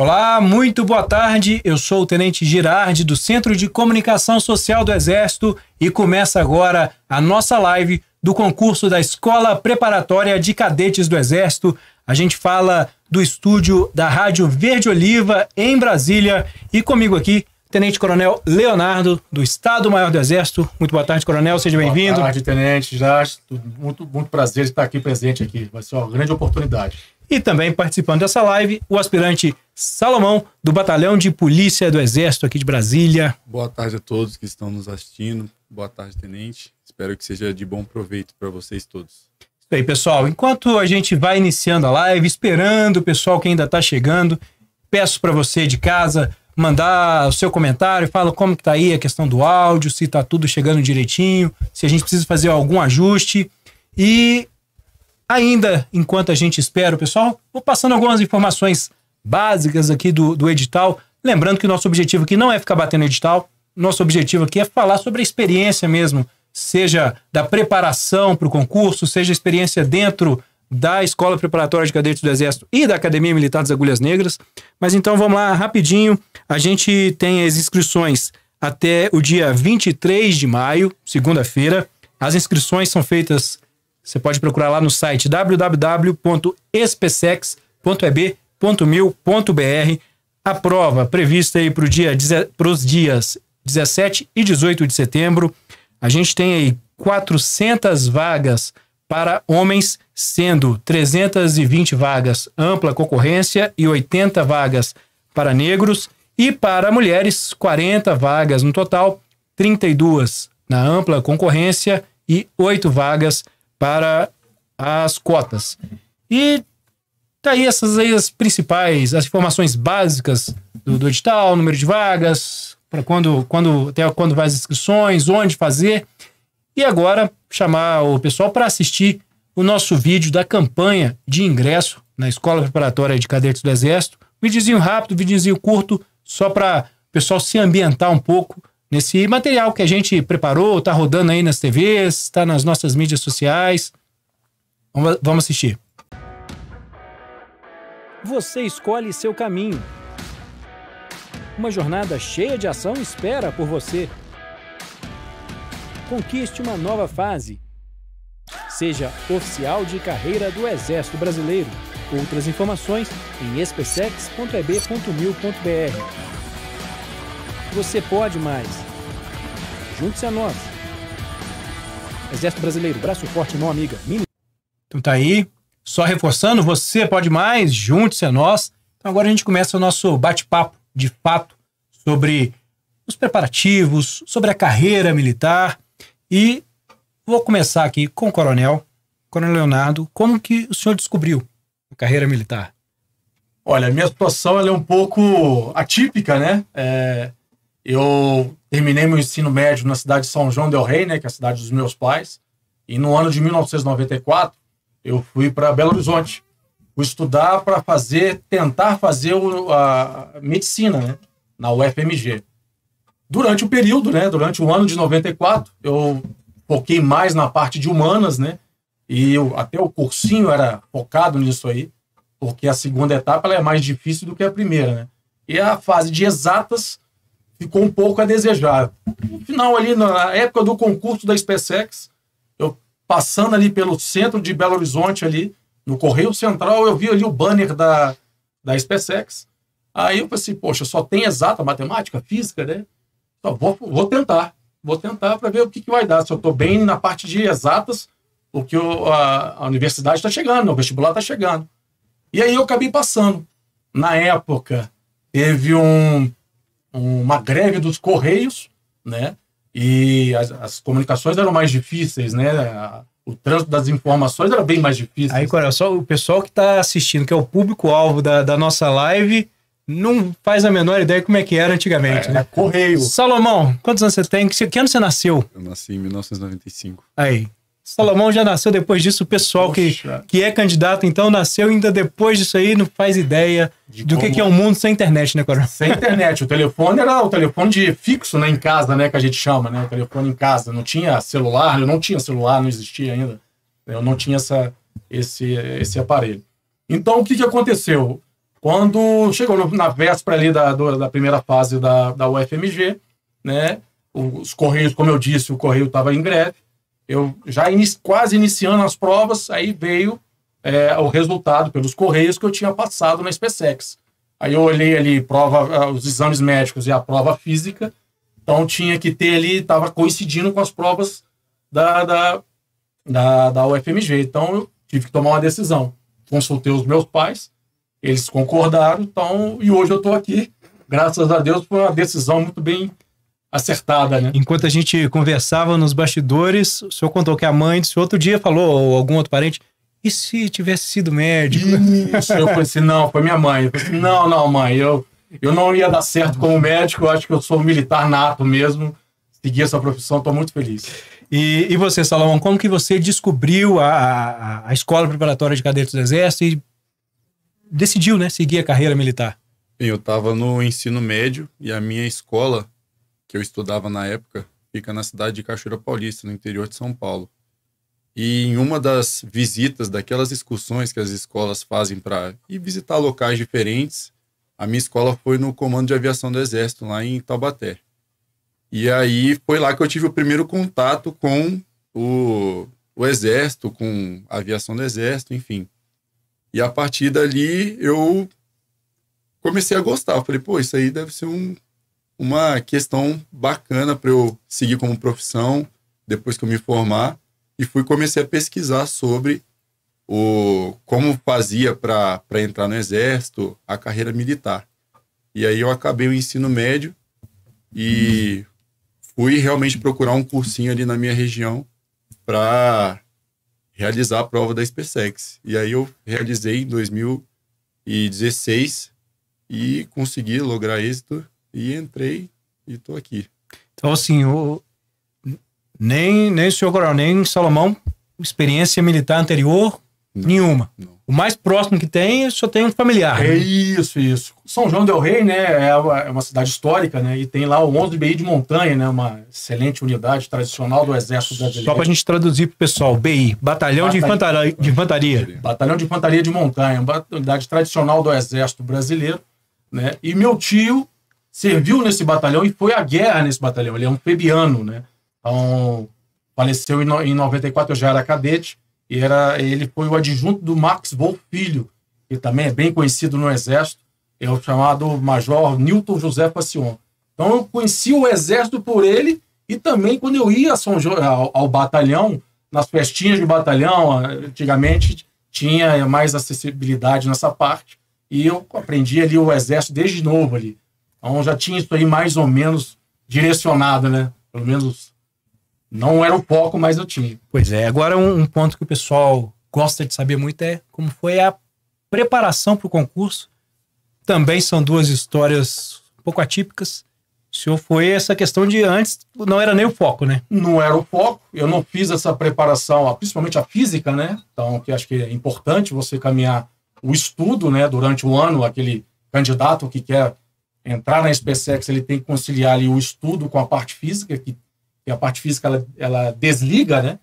Olá, muito boa tarde. Eu sou o Tenente Girardi, do Centro de Comunicação Social do Exército, e começa agora a nossa live do concurso da Escola Preparatória de Cadetes do Exército. A gente fala do estúdio da Rádio Verde Oliva, em Brasília, e comigo aqui. Tenente Coronel Leonardo, do Estado-Maior do Exército. Muito boa tarde, Coronel. Seja bem-vindo. Boa tarde, Tenente. Já, muito, muito prazer estar aqui presente aqui. Vai ser uma grande oportunidade. E também participando dessa live, o aspirante Salomão, do Batalhão de Polícia do Exército aqui de Brasília. Boa tarde a todos que estão nos assistindo. Boa tarde, tenente. Espero que seja de bom proveito para vocês todos. Isso aí, pessoal. Enquanto a gente vai iniciando a live, esperando o pessoal que ainda está chegando, peço para você de casa mandar o seu comentário, fala como está aí a questão do áudio, se está tudo chegando direitinho, se a gente precisa fazer algum ajuste. E Ainda enquanto a gente espera o pessoal, vou passando algumas informações básicas aqui do, do edital. Lembrando que o nosso objetivo aqui não é ficar batendo edital, nosso objetivo aqui é falar sobre a experiência mesmo, seja da preparação para o concurso, seja experiência dentro da Escola Preparatória de Cadetes do Exército e da Academia Militar das Agulhas Negras. Mas então vamos lá, rapidinho. A gente tem as inscrições até o dia 23 de maio, segunda-feira. As inscrições são feitas você pode procurar lá no site www.espsex.eb.mil.br. A prova prevista aí para dia, os dias 17 e 18 de setembro. A gente tem aí 400 vagas para homens, sendo 320 vagas ampla concorrência e 80 vagas para negros. E para mulheres, 40 vagas no total, 32 na ampla concorrência e 8 vagas para para as cotas. E tá aí essas aí as principais, as informações básicas do, do edital, número de vagas, para quando, quando, até quando vai as inscrições, onde fazer. E agora chamar o pessoal para assistir o nosso vídeo da campanha de ingresso na Escola Preparatória de Cadetes do Exército. Videozinho rápido, videozinho curto, só para o pessoal se ambientar um pouco nesse material que a gente preparou, tá rodando aí nas TVs, tá nas nossas mídias sociais. Vamos, vamos assistir. Você escolhe seu caminho. Uma jornada cheia de ação espera por você. Conquiste uma nova fase. Seja oficial de carreira do Exército Brasileiro. Outras informações em espsex.eb.mil.br. Você pode mais. Junte-se a nós. Exército Brasileiro, braço forte, mão amiga. Então tá aí. Só reforçando, você pode mais, junte-se a nós. Então agora a gente começa o nosso bate-papo de fato sobre os preparativos, sobre a carreira militar e vou começar aqui com o coronel, coronel Leonardo, como que o senhor descobriu a carreira militar? Olha, a minha situação é um pouco atípica, né? É, eu terminei meu ensino médio na cidade de São João del Rei, né, que é a cidade dos meus pais. E no ano de 1994, eu fui para Belo Horizonte. Fui estudar para fazer, tentar fazer o, a medicina, né, na UFMG. Durante o período, né, durante o ano de 94, eu foquei mais na parte de humanas, né? E eu, até o cursinho era focado nisso aí, porque a segunda etapa é mais difícil do que a primeira, né? E a fase de exatas ficou um pouco a desejar. No final, ali na época do concurso da SpaceX, eu passando ali pelo centro de Belo Horizonte, ali, no Correio Central, eu vi ali o banner da, da SpaceX. Aí eu pensei, assim, poxa, só tem exata matemática, física, né? Só vou, vou tentar, vou tentar para ver o que, que vai dar. Se eu estou bem na parte de exatas, porque que a, a universidade está chegando, o vestibular está chegando. E aí eu acabei passando. Na época, teve um uma greve dos correios, né? E as, as comunicações eram mais difíceis, né? A, o trânsito das informações era bem mais difícil. Aí, Coral, só o pessoal que está assistindo, que é o público-alvo da, da nossa live, não faz a menor ideia como é que era antigamente, é, né? É Correio. Salomão, quantos anos você tem? Que, que ano você nasceu? Eu nasci em 1995. Aí, Salomão já nasceu depois disso. O pessoal que, que é candidato, então, nasceu ainda depois disso aí, não faz ideia de do como... que é um mundo sem internet, né, Coronel? Sem internet. O telefone era o telefone de fixo, né, em casa, né, que a gente chama, né? O telefone em casa. Não tinha celular, eu não tinha celular, não existia ainda. Eu não tinha essa, esse, esse aparelho. Então, o que, que aconteceu? Quando chegou na véspera ali da, da primeira fase da, da UFMG, né? Os Correios, como eu disse, o Correio estava em greve eu já quase iniciando as provas, aí veio é, o resultado pelos correios que eu tinha passado na SpaceX. Aí eu olhei ali prova, ah, os exames médicos e a prova física, então tinha que ter ali, estava coincidindo com as provas da, da, da, da UFMG. Então eu tive que tomar uma decisão. Consultei os meus pais, eles concordaram, então, e hoje eu estou aqui, graças a Deus, por uma decisão muito bem acertada, né? Enquanto a gente conversava nos bastidores, o senhor contou que a mãe senhor outro dia falou, ou algum outro parente, e se tivesse sido médico? Isso, eu falei assim, não, foi minha mãe. Eu falei assim, não, não, mãe, eu, eu não ia dar certo como médico, eu acho que eu sou militar nato mesmo, segui essa profissão, estou muito feliz. E, e você, Salomão, como que você descobriu a, a, a Escola Preparatória de Cadetes do Exército e decidiu, né, seguir a carreira militar? Eu estava no ensino médio e a minha escola que eu estudava na época, fica na cidade de Cachoeira Paulista, no interior de São Paulo. E em uma das visitas daquelas excursões que as escolas fazem para ir visitar locais diferentes, a minha escola foi no Comando de Aviação do Exército, lá em Taubaté. E aí foi lá que eu tive o primeiro contato com o, o Exército, com a aviação do Exército, enfim. E a partir dali eu comecei a gostar. falei, pô, isso aí deve ser um uma questão bacana para eu seguir como profissão depois que eu me formar e fui comecei a pesquisar sobre o como fazia para entrar no exército, a carreira militar. E aí eu acabei o ensino médio e fui realmente procurar um cursinho ali na minha região para realizar a prova da SpaceX. E aí eu realizei em 2016 e consegui lograr êxito e entrei e estou aqui. Então, assim, o... nem, nem o senhor Coronel, nem Salomão, experiência militar anterior, não, nenhuma. Não. O mais próximo que tem, só tem um familiar. Né? É né? isso, isso. São João del Rei, né, é uma é cidade histórica, né, e tem lá o 11 BI de Montanha, né, uma excelente unidade tradicional do Exército Brasileiro. Só para a gente traduzir pro pessoal, BI, Batalhão de, Infantaria, de Infantaria. Batalhão de Infantaria de Montanha, uma unidade tradicional do Exército Brasileiro, né, e meu tio serviu nesse batalhão e foi à guerra nesse batalhão. Ele é um febiano, né? Então, faleceu em, em 94, eu já era cadete, e era, ele foi o adjunto do Max Wolff Filho, que também é bem conhecido no Exército, é o chamado Major Newton José Passion. Então, eu conheci o Exército por ele e também quando eu ia ao, ao batalhão, nas festinhas do batalhão, antigamente tinha mais acessibilidade nessa parte, e eu aprendi ali o Exército desde novo ali. Então já tinha isso aí mais ou menos direcionado, né? Pelo menos não era o foco, mas eu tinha. Pois é, agora um, um ponto que o pessoal gosta de saber muito é como foi a preparação para o concurso. Também são duas histórias um pouco atípicas. O senhor foi essa questão de antes, não era nem o foco, né? Não era o foco. Eu não fiz essa preparação, principalmente a física, né? Então, que acho que é importante você caminhar o estudo, né, durante o ano, aquele candidato que quer entrar na SpaceX, ele tem que conciliar ali o estudo com a parte física, que, que a parte física ela, ela, desliga, né?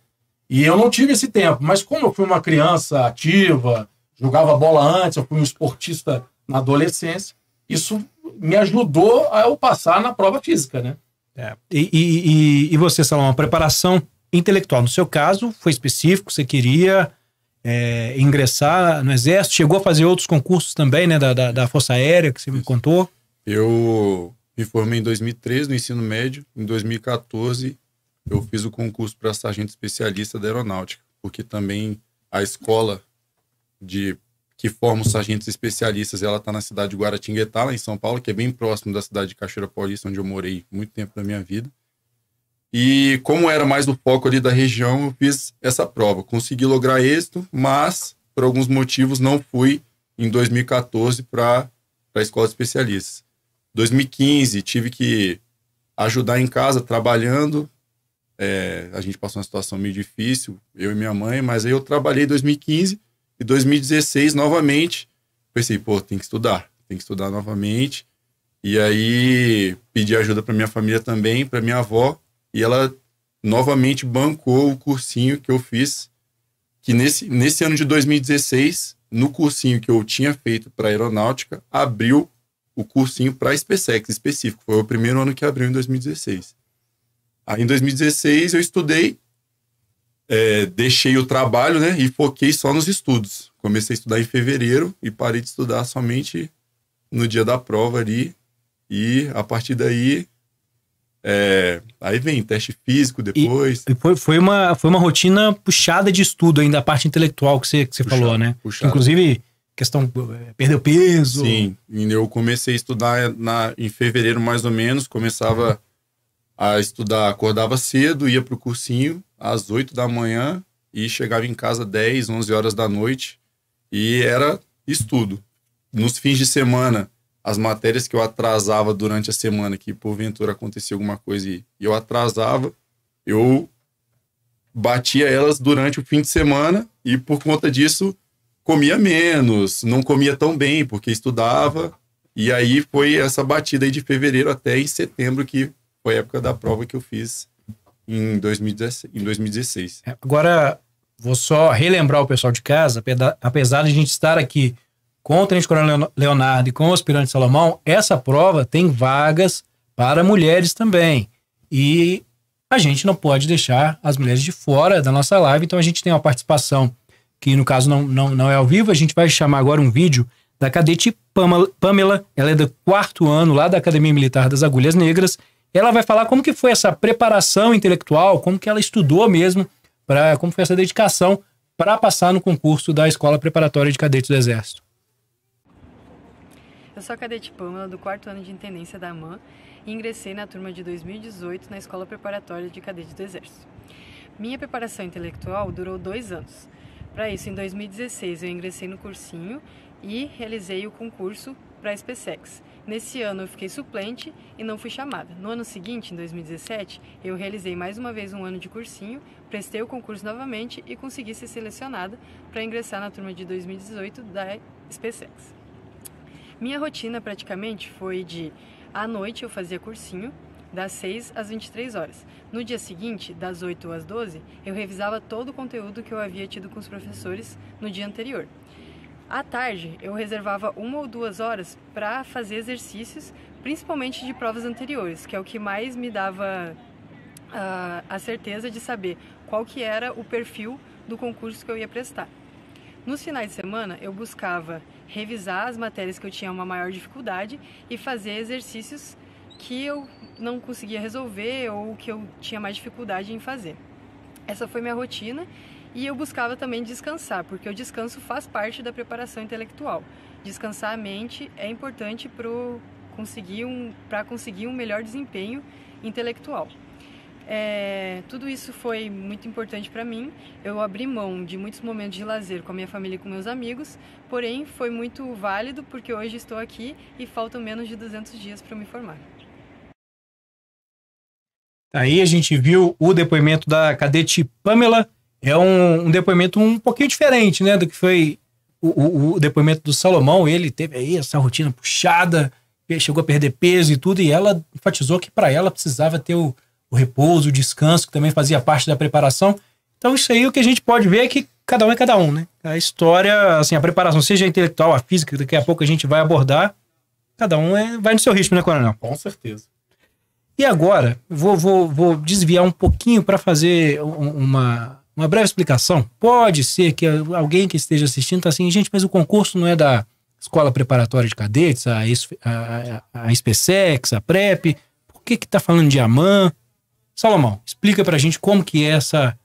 E eu não tive esse tempo, mas como eu fui uma criança ativa, jogava bola antes, eu fui um esportista na adolescência, isso me ajudou a eu passar na prova física, né? É. E, e, e você, Salomão, preparação intelectual, no seu caso, foi específico, você queria é, ingressar no Exército, chegou a fazer outros concursos também, né, da, da, da Força Aérea, que você me contou. Eu me formei em 2013 no ensino médio. Em 2014, eu fiz o concurso para sargento especialista da aeronáutica, porque também a escola de que forma os sargentos especialistas, ela está na cidade de Guaratinguetá, lá em São Paulo, que é bem próximo da cidade de Cachoeira Paulista, onde eu morei muito tempo da minha vida. E como era mais o foco ali da região, eu fiz essa prova. Consegui lograr êxito, mas por alguns motivos não fui em 2014 para a escola de especialistas. 2015, tive que ajudar em casa, trabalhando. É, a gente passou uma situação meio difícil, eu e minha mãe, mas aí eu trabalhei em 2015 e 2016 novamente. Pensei, pô, tem que estudar, tem que estudar novamente. E aí pedi ajuda para minha família também, para minha avó, e ela novamente bancou o cursinho que eu fiz, que nesse, nesse ano de 2016, no cursinho que eu tinha feito para aeronáutica, abriu o cursinho para SpaceX específico. Foi o primeiro ano que abriu em 2016. Aí em 2016 eu estudei, é, deixei o trabalho, né? E foquei só nos estudos. Comecei a estudar em fevereiro e parei de estudar somente no dia da prova ali. E a partir daí. É, aí vem teste físico depois. E, foi, foi, uma, foi uma rotina puxada de estudo ainda, a parte intelectual que você, que você falou, né? Inclusive questão eh, perdeu peso? Sim, eu comecei a estudar na, em fevereiro mais ou menos, começava a estudar, acordava cedo, ia pro cursinho às 8 da manhã e chegava em casa 10, 11 horas da noite e era estudo. Nos fins de semana, as matérias que eu atrasava durante a semana, que porventura acontecia alguma coisa e eu atrasava, eu batia elas durante o fim de semana e por conta disso comia menos, não comia tão bem, porque estudava. E aí foi essa batida aí de fevereiro até em setembro, que foi a época da prova que eu fiz em 2016. Em é, Agora, vou só relembrar o pessoal de casa, apesar de a gente estar aqui com o Tenente Coronel Leonardo e com o Aspirante Salomão, essa prova tem vagas para mulheres também. E a gente não pode deixar as mulheres de fora da nossa live, então a gente tem uma participação que no caso não, não, não é ao vivo, a gente vai chamar agora um vídeo da cadete Pamela, ela é do quarto ano lá da Academia Militar das Agulhas Negras. Ela vai falar como que foi essa preparação intelectual, como que ela estudou mesmo, pra, como foi essa dedicação para passar no concurso da Escola Preparatória de Cadetes do Exército. Eu sou a cadete Pamela, do quarto ano de intendência da AMAN, e ingressei na turma de 2018 na Escola Preparatória de Cadetes do Exército. Minha preparação intelectual durou dois anos. Para isso, em 2016, eu ingressei no cursinho e realizei o concurso para a SpaceX. Nesse ano eu fiquei suplente e não fui chamada. No ano seguinte, em 2017, eu realizei mais uma vez um ano de cursinho, prestei o concurso novamente e consegui ser selecionada para ingressar na turma de 2018 da SpaceX. Minha rotina praticamente foi de à noite eu fazia cursinho das 6 às 23 horas. No dia seguinte, das 8 às 12, eu revisava todo o conteúdo que eu havia tido com os professores no dia anterior. À tarde, eu reservava uma ou duas horas para fazer exercícios, principalmente de provas anteriores, que é o que mais me dava uh, a certeza de saber qual que era o perfil do concurso que eu ia prestar. Nos finais de semana, eu buscava revisar as matérias que eu tinha uma maior dificuldade e fazer exercícios que eu não conseguia resolver ou que eu tinha mais dificuldade em fazer. Essa foi minha rotina e eu buscava também descansar, porque o descanso faz parte da preparação intelectual. Descansar a mente é importante para conseguir, um, conseguir um melhor desempenho intelectual. É, tudo isso foi muito importante para mim. Eu abri mão de muitos momentos de lazer com a minha família e com meus amigos, porém foi muito válido porque hoje estou aqui e faltam menos de 200 dias para me formar. Tá aí a gente viu o depoimento da cadete Pamela. É um, um depoimento um pouquinho diferente, né? Do que foi o, o, o, depoimento do Salomão. Ele teve aí essa rotina puxada, chegou a perder peso e tudo. E ela enfatizou que para ela precisava ter o, o repouso, o descanso, que também fazia parte da preparação. Então, isso aí o que a gente pode ver é que cada um é cada um, né? A história, assim, a preparação, seja a intelectual, a física, daqui a pouco a gente vai abordar, cada um é, vai no seu ritmo, né, Coronel? Com certeza. E agora, vou, vou, vou desviar um pouquinho para fazer uma, uma breve explicação. Pode ser que alguém que esteja assistindo está assim, gente, mas o concurso não é da Escola Preparatória de Cadetes, a, a, a, a a PrEP. Por que que está falando de AMAN? Salomão, explica para a gente como que é essa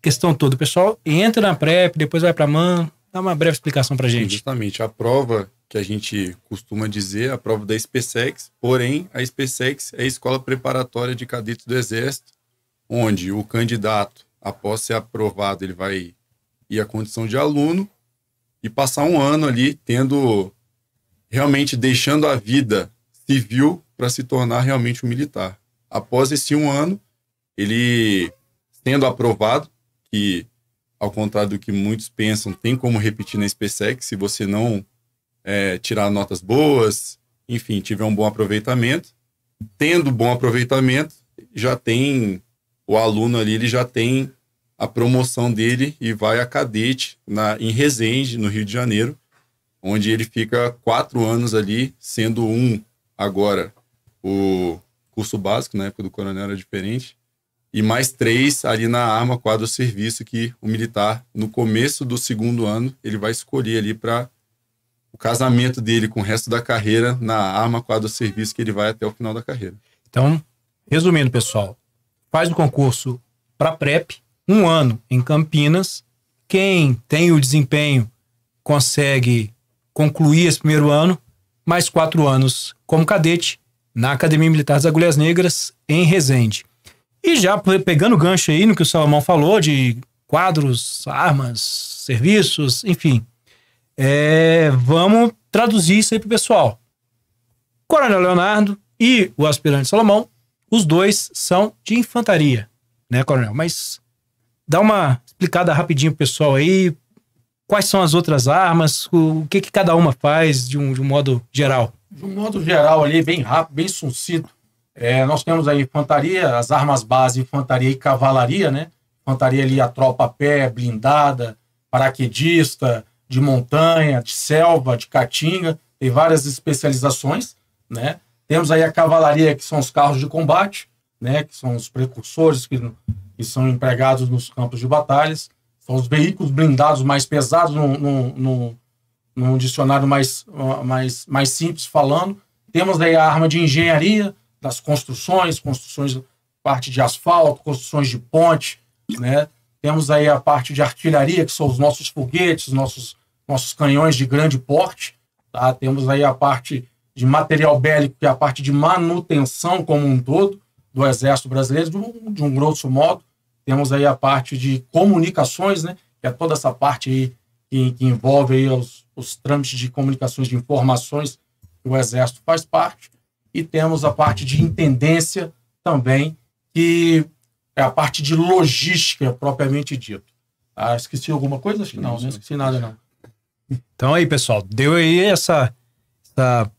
questão toda. O pessoal entra na PrEP, depois vai para a AMAN. Dá uma breve explicação para gente. Sim, justamente, a prova que a gente costuma dizer, a prova da SpaceX, porém a SpaceX é a escola preparatória de cadetes do Exército, onde o candidato, após ser aprovado, ele vai ir à condição de aluno e passar um ano ali tendo realmente deixando a vida civil para se tornar realmente um militar. Após esse um ano, ele tendo aprovado, que ao contrário do que muitos pensam, tem como repetir na SpaceX, se você não é, tirar notas boas, enfim, tiver um bom aproveitamento. Tendo bom aproveitamento, já tem o aluno ali, ele já tem a promoção dele e vai a cadete na, em Resende, no Rio de Janeiro, onde ele fica quatro anos ali, sendo um agora o curso básico, na época do coronel era diferente, e mais três ali na arma, quadro serviço, que o militar, no começo do segundo ano, ele vai escolher ali para o casamento dele com o resto da carreira na arma quadro serviço que ele vai até o final da carreira. Então, resumindo, pessoal, faz o concurso para PrEP, um ano em Campinas. Quem tem o desempenho consegue concluir esse primeiro ano, mais quatro anos como cadete na Academia Militar das Agulhas Negras, em Resende. E já pegando o gancho aí no que o Salomão falou de quadros, armas, serviços, enfim, é, vamos traduzir isso aí pro pessoal. Coronel Leonardo e o aspirante Salomão, os dois são de infantaria, né, coronel? Mas dá uma explicada rapidinho pro pessoal aí, quais são as outras armas, o, que, que cada uma faz de um, de um modo geral. De um modo geral ali, bem rápido, bem sucinto, é, nós temos a infantaria, as armas base, infantaria e cavalaria, né? Infantaria ali, a tropa a pé, blindada, paraquedista, de montanha, de selva, de caatinga, tem várias especializações, né? Temos aí a cavalaria, que são os carros de combate, né? Que são os precursores que, que são empregados nos campos de batalhas. São os veículos blindados mais pesados, num, dicionário mais, mais, mais simples falando. Temos aí a arma de engenharia, das construções, construções parte de asfalto, construções de ponte, né? Temos aí a parte de artilharia, que são os nossos foguetes, nossos nossos canhões de grande porte. Tá? Temos aí a parte de material bélico, que é a parte de manutenção como um todo do Exército Brasileiro, de um, de um grosso modo. Temos aí a parte de comunicações, né? que é toda essa parte aí que, que envolve aí os, os trâmites de comunicações de informações que o Exército faz parte. E temos a parte de intendência também, que é a parte de logística propriamente dito. Ah, esqueci alguma coisa? Acho que não, não esqueci nada não. Então aí, pessoal, deu aí essa, essa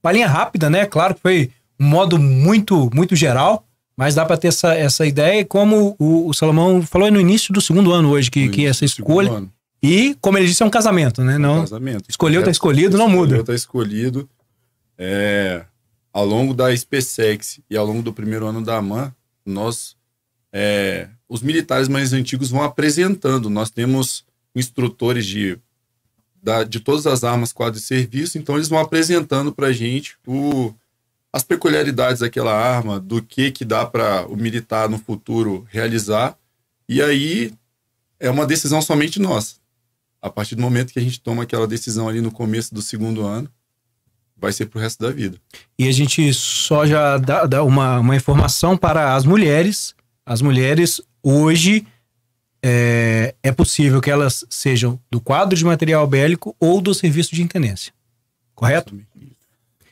palhinha rápida, né? Claro que foi um modo muito, muito geral, mas dá para ter essa, essa ideia. E como o, o, Salomão falou é no início do segundo ano hoje, que, que essa escolha. E, como ele disse, é um casamento, né? Não, é um casamento. Escolheu, é, tá escolhido, não muda. Escolheu, tá escolhido. É, ao longo da SpaceX e ao longo do primeiro ano da AMAN, nós, é, os militares mais antigos vão apresentando. Nós temos instrutores de da, de todas as armas, quadros e serviço. Então, eles vão apresentando para a gente o, as peculiaridades daquela arma, do que, que dá para o militar no futuro realizar. E aí é uma decisão somente nossa. A partir do momento que a gente toma aquela decisão ali no começo do segundo ano, vai ser para o resto da vida. E a gente só já dá, dá uma, uma informação para as mulheres. As mulheres hoje é, é possível que elas sejam do quadro de material bélico ou do serviço de intendência. Correto?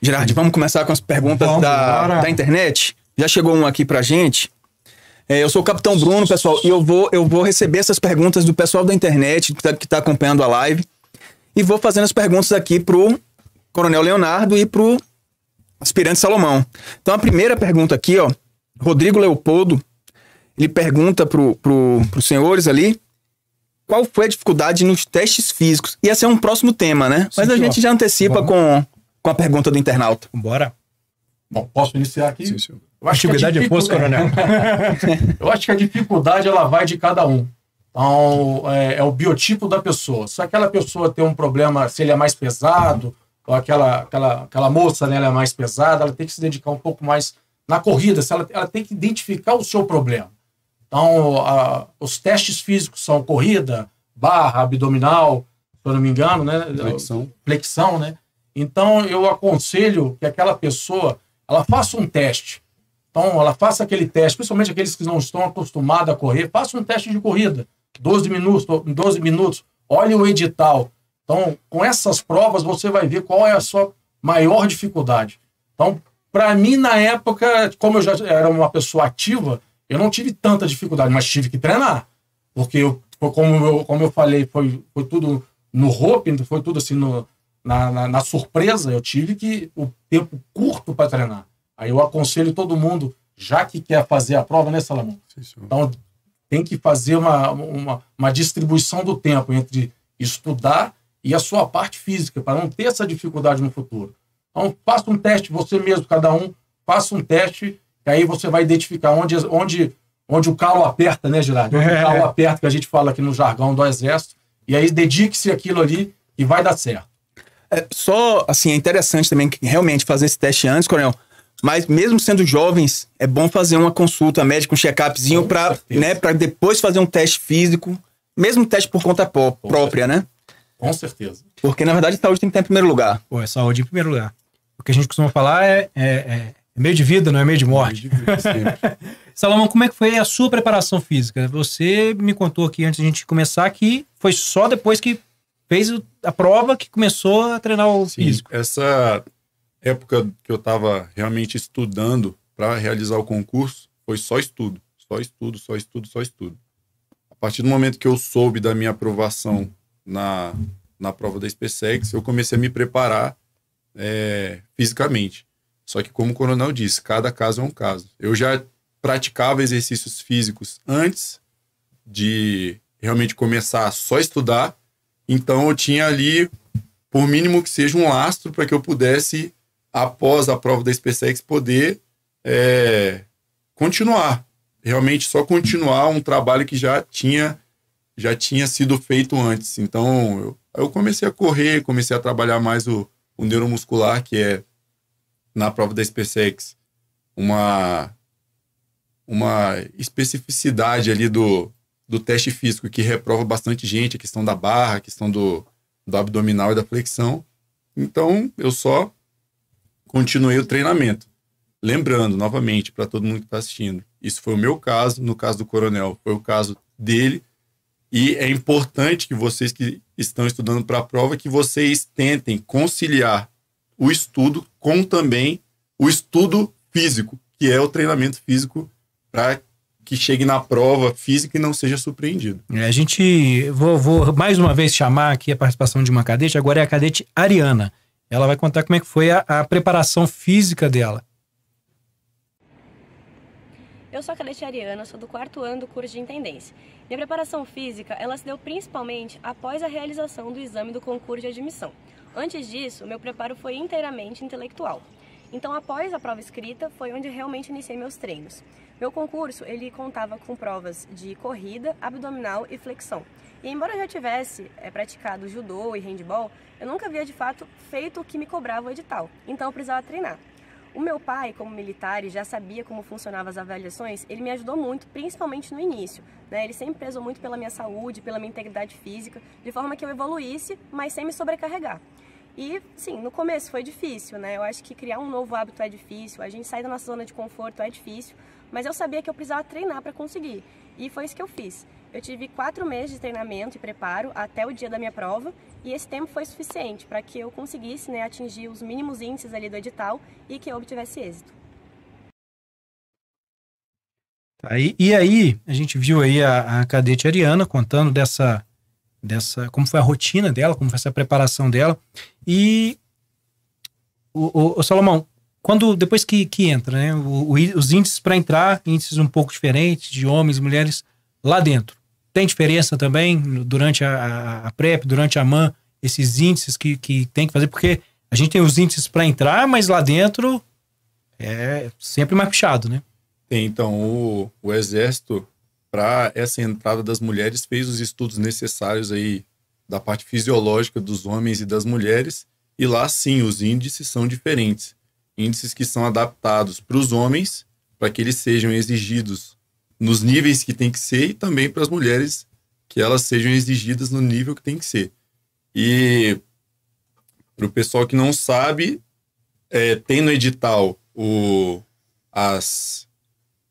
Gerard, vamos começar com as perguntas da, da, internet. Já chegou um aqui pra gente. É, eu sou o Capitão Bruno, pessoal, e eu vou, eu vou receber essas perguntas do pessoal da internet que tá, tá acompanhando a live. E vou fazendo as perguntas aqui pro Coronel Leonardo e pro aspirante Salomão. Então a primeira pergunta aqui, ó, Rodrigo Leopoldo ele pergunta pro, pro, pros senhores ali qual foi a dificuldade nos testes físicos. Ia ser um próximo tema, né? Sim, Mas a gente já antecipa com, com a pergunta do internauta. Bora. Bom, posso iniciar aqui? Sim, senhor. Eu acho a dificuldade que a dificuldade... é força, coronel. Eu acho que a dificuldade ela vai de cada um. Então, é, é, o biotipo da pessoa. Se aquela pessoa tem um problema, se ele é mais pesado, ou aquela, aquela, aquela moça né, ela é mais pesada, ela tem que se dedicar um pouco mais na corrida. Se ela, ela tem que identificar o seu problema. Então, a, os testes físicos são corrida, barra, abdominal, se eu não me engano, né? Flexão. Flexão, né? Então, eu aconselho que aquela pessoa, ela faça um teste. Então, ela faça aquele teste, principalmente aqueles que não estão acostumados a correr, faça um teste de corrida, 12 minutos, 12 minutos, olhe o edital. Então, com essas provas, você vai ver qual é a sua maior dificuldade. Então, para mim, na época, como eu já era uma pessoa ativa, eu não tive tanta dificuldade, mas tive que treinar. Porque eu, como, eu, como eu falei, foi, foi tudo no roping, foi tudo assim no, na, na, na, surpresa. Eu tive que o tempo curto para treinar. Aí eu aconselho todo mundo, já que quer fazer a prova, né, Salomão? Então tem que fazer uma, uma, uma distribuição do tempo entre estudar e a sua parte física, para não ter essa dificuldade no futuro. Então, faça um teste você mesmo, cada um, faça um teste e aí você vai identificar onde, onde, onde o calo aperta, né, Gerardo? Onde é. o calo aperta, que a gente fala aqui no jargão do Exército. E aí dedique-se aquilo ali e vai dar certo. É, só, assim, é interessante também realmente fazer esse teste antes, Coronel. Mas mesmo sendo jovens, é bom fazer uma consulta médica, um check-upzinho para né, depois fazer um teste físico, mesmo teste por conta própria, certeza. né? Com certeza. Porque, na verdade, saúde tem que estar em primeiro lugar. Pô, é saúde em primeiro lugar. O que a gente costuma falar é, é, é é meio de vida, não é meio de morte. É meio de vida, sempre. Salomão, como é que foi a sua preparação física? Você me contou aqui antes de a gente começar que foi só depois que fez a prova que começou a treinar o Sim, físico. Essa época que eu estava realmente estudando para realizar o concurso foi só estudo, só estudo, só estudo, só estudo. A partir do momento que eu soube da minha aprovação na, na prova da SpaceX, eu comecei a me preparar é, fisicamente. Só que, como o coronel disse, cada caso é um caso. Eu já praticava exercícios físicos antes de realmente começar só a estudar, então eu tinha ali, por mínimo que seja, um lastro para que eu pudesse, após a prova da SpaceX, poder é, continuar. Realmente só continuar um trabalho que já tinha já tinha sido feito antes. Então, eu, eu comecei a correr, comecei a trabalhar mais o, o neuromuscular, que é na prova da SpaceX uma, uma especificidade ali do, do teste físico que reprova bastante gente, a questão da barra, a questão do, do abdominal e da flexão. Então, eu só continuei o treinamento. Lembrando, novamente, para todo mundo que está assistindo, isso foi o meu caso, no caso do coronel, foi o caso dele. E é importante que vocês que estão estudando para a prova, que vocês tentem conciliar o estudo, com também o estudo físico, que é o treinamento físico para que chegue na prova física e não seja surpreendido. É, a gente vou, vou, mais uma vez chamar aqui a participação de uma cadete, agora é a cadete Ariana. Ela vai contar como é que foi a, a preparação física dela. Eu sou a cadete Ariana, sou do quarto ano do curso de Intendência. Minha preparação física, ela se deu principalmente após a realização do exame do concurso de admissão. Antes disso, meu preparo foi inteiramente intelectual. Então, após a prova escrita, foi onde realmente iniciei meus treinos. Meu concurso, ele contava com provas de corrida, abdominal e flexão. E embora eu já tivesse é, praticado judô e handball, eu nunca havia de fato feito o que me cobrava o edital, então eu precisava treinar. O meu pai, como militar e já sabia como funcionavam as avaliações, ele me ajudou muito, principalmente no início. Né? Ele sempre prezou muito pela minha saúde, pela minha integridade física, de forma que eu evoluísse, mas sem me sobrecarregar. E, sim, no começo foi difícil, né? Eu acho que criar um novo hábito é difícil, a gente sair da nossa zona de conforto é difícil, mas eu sabia que eu precisava treinar para conseguir. E foi isso que eu fiz. Eu tive quatro meses de treinamento e preparo até o dia da minha prova, e esse tempo foi suficiente para que eu conseguisse né, atingir os mínimos índices ali do edital e que eu obtivesse êxito. aí tá, e, e aí, a gente viu aí a, a cadete Ariana contando dessa dessa, como foi a rotina dela, como foi essa preparação dela. E o, o, o Salomão, quando depois que, que entra, né, o, os índices para entrar, índices um pouco diferentes de homens e mulheres lá dentro. Tem diferença também durante a, a PrEP, durante a MAN, esses índices que, que tem que fazer, porque a gente tem os índices para entrar, mas lá dentro é sempre mais puxado, né? Tem, então, o, o Exército para essa entrada das mulheres, fez os estudos necessários aí da parte fisiológica dos homens e das mulheres, e lá sim os índices são diferentes. Índices que são adaptados para os homens, para que eles sejam exigidos nos níveis que tem que ser, e também para as mulheres, que elas sejam exigidas no nível que tem que ser. E para o pessoal que não sabe, é, tem no edital o, as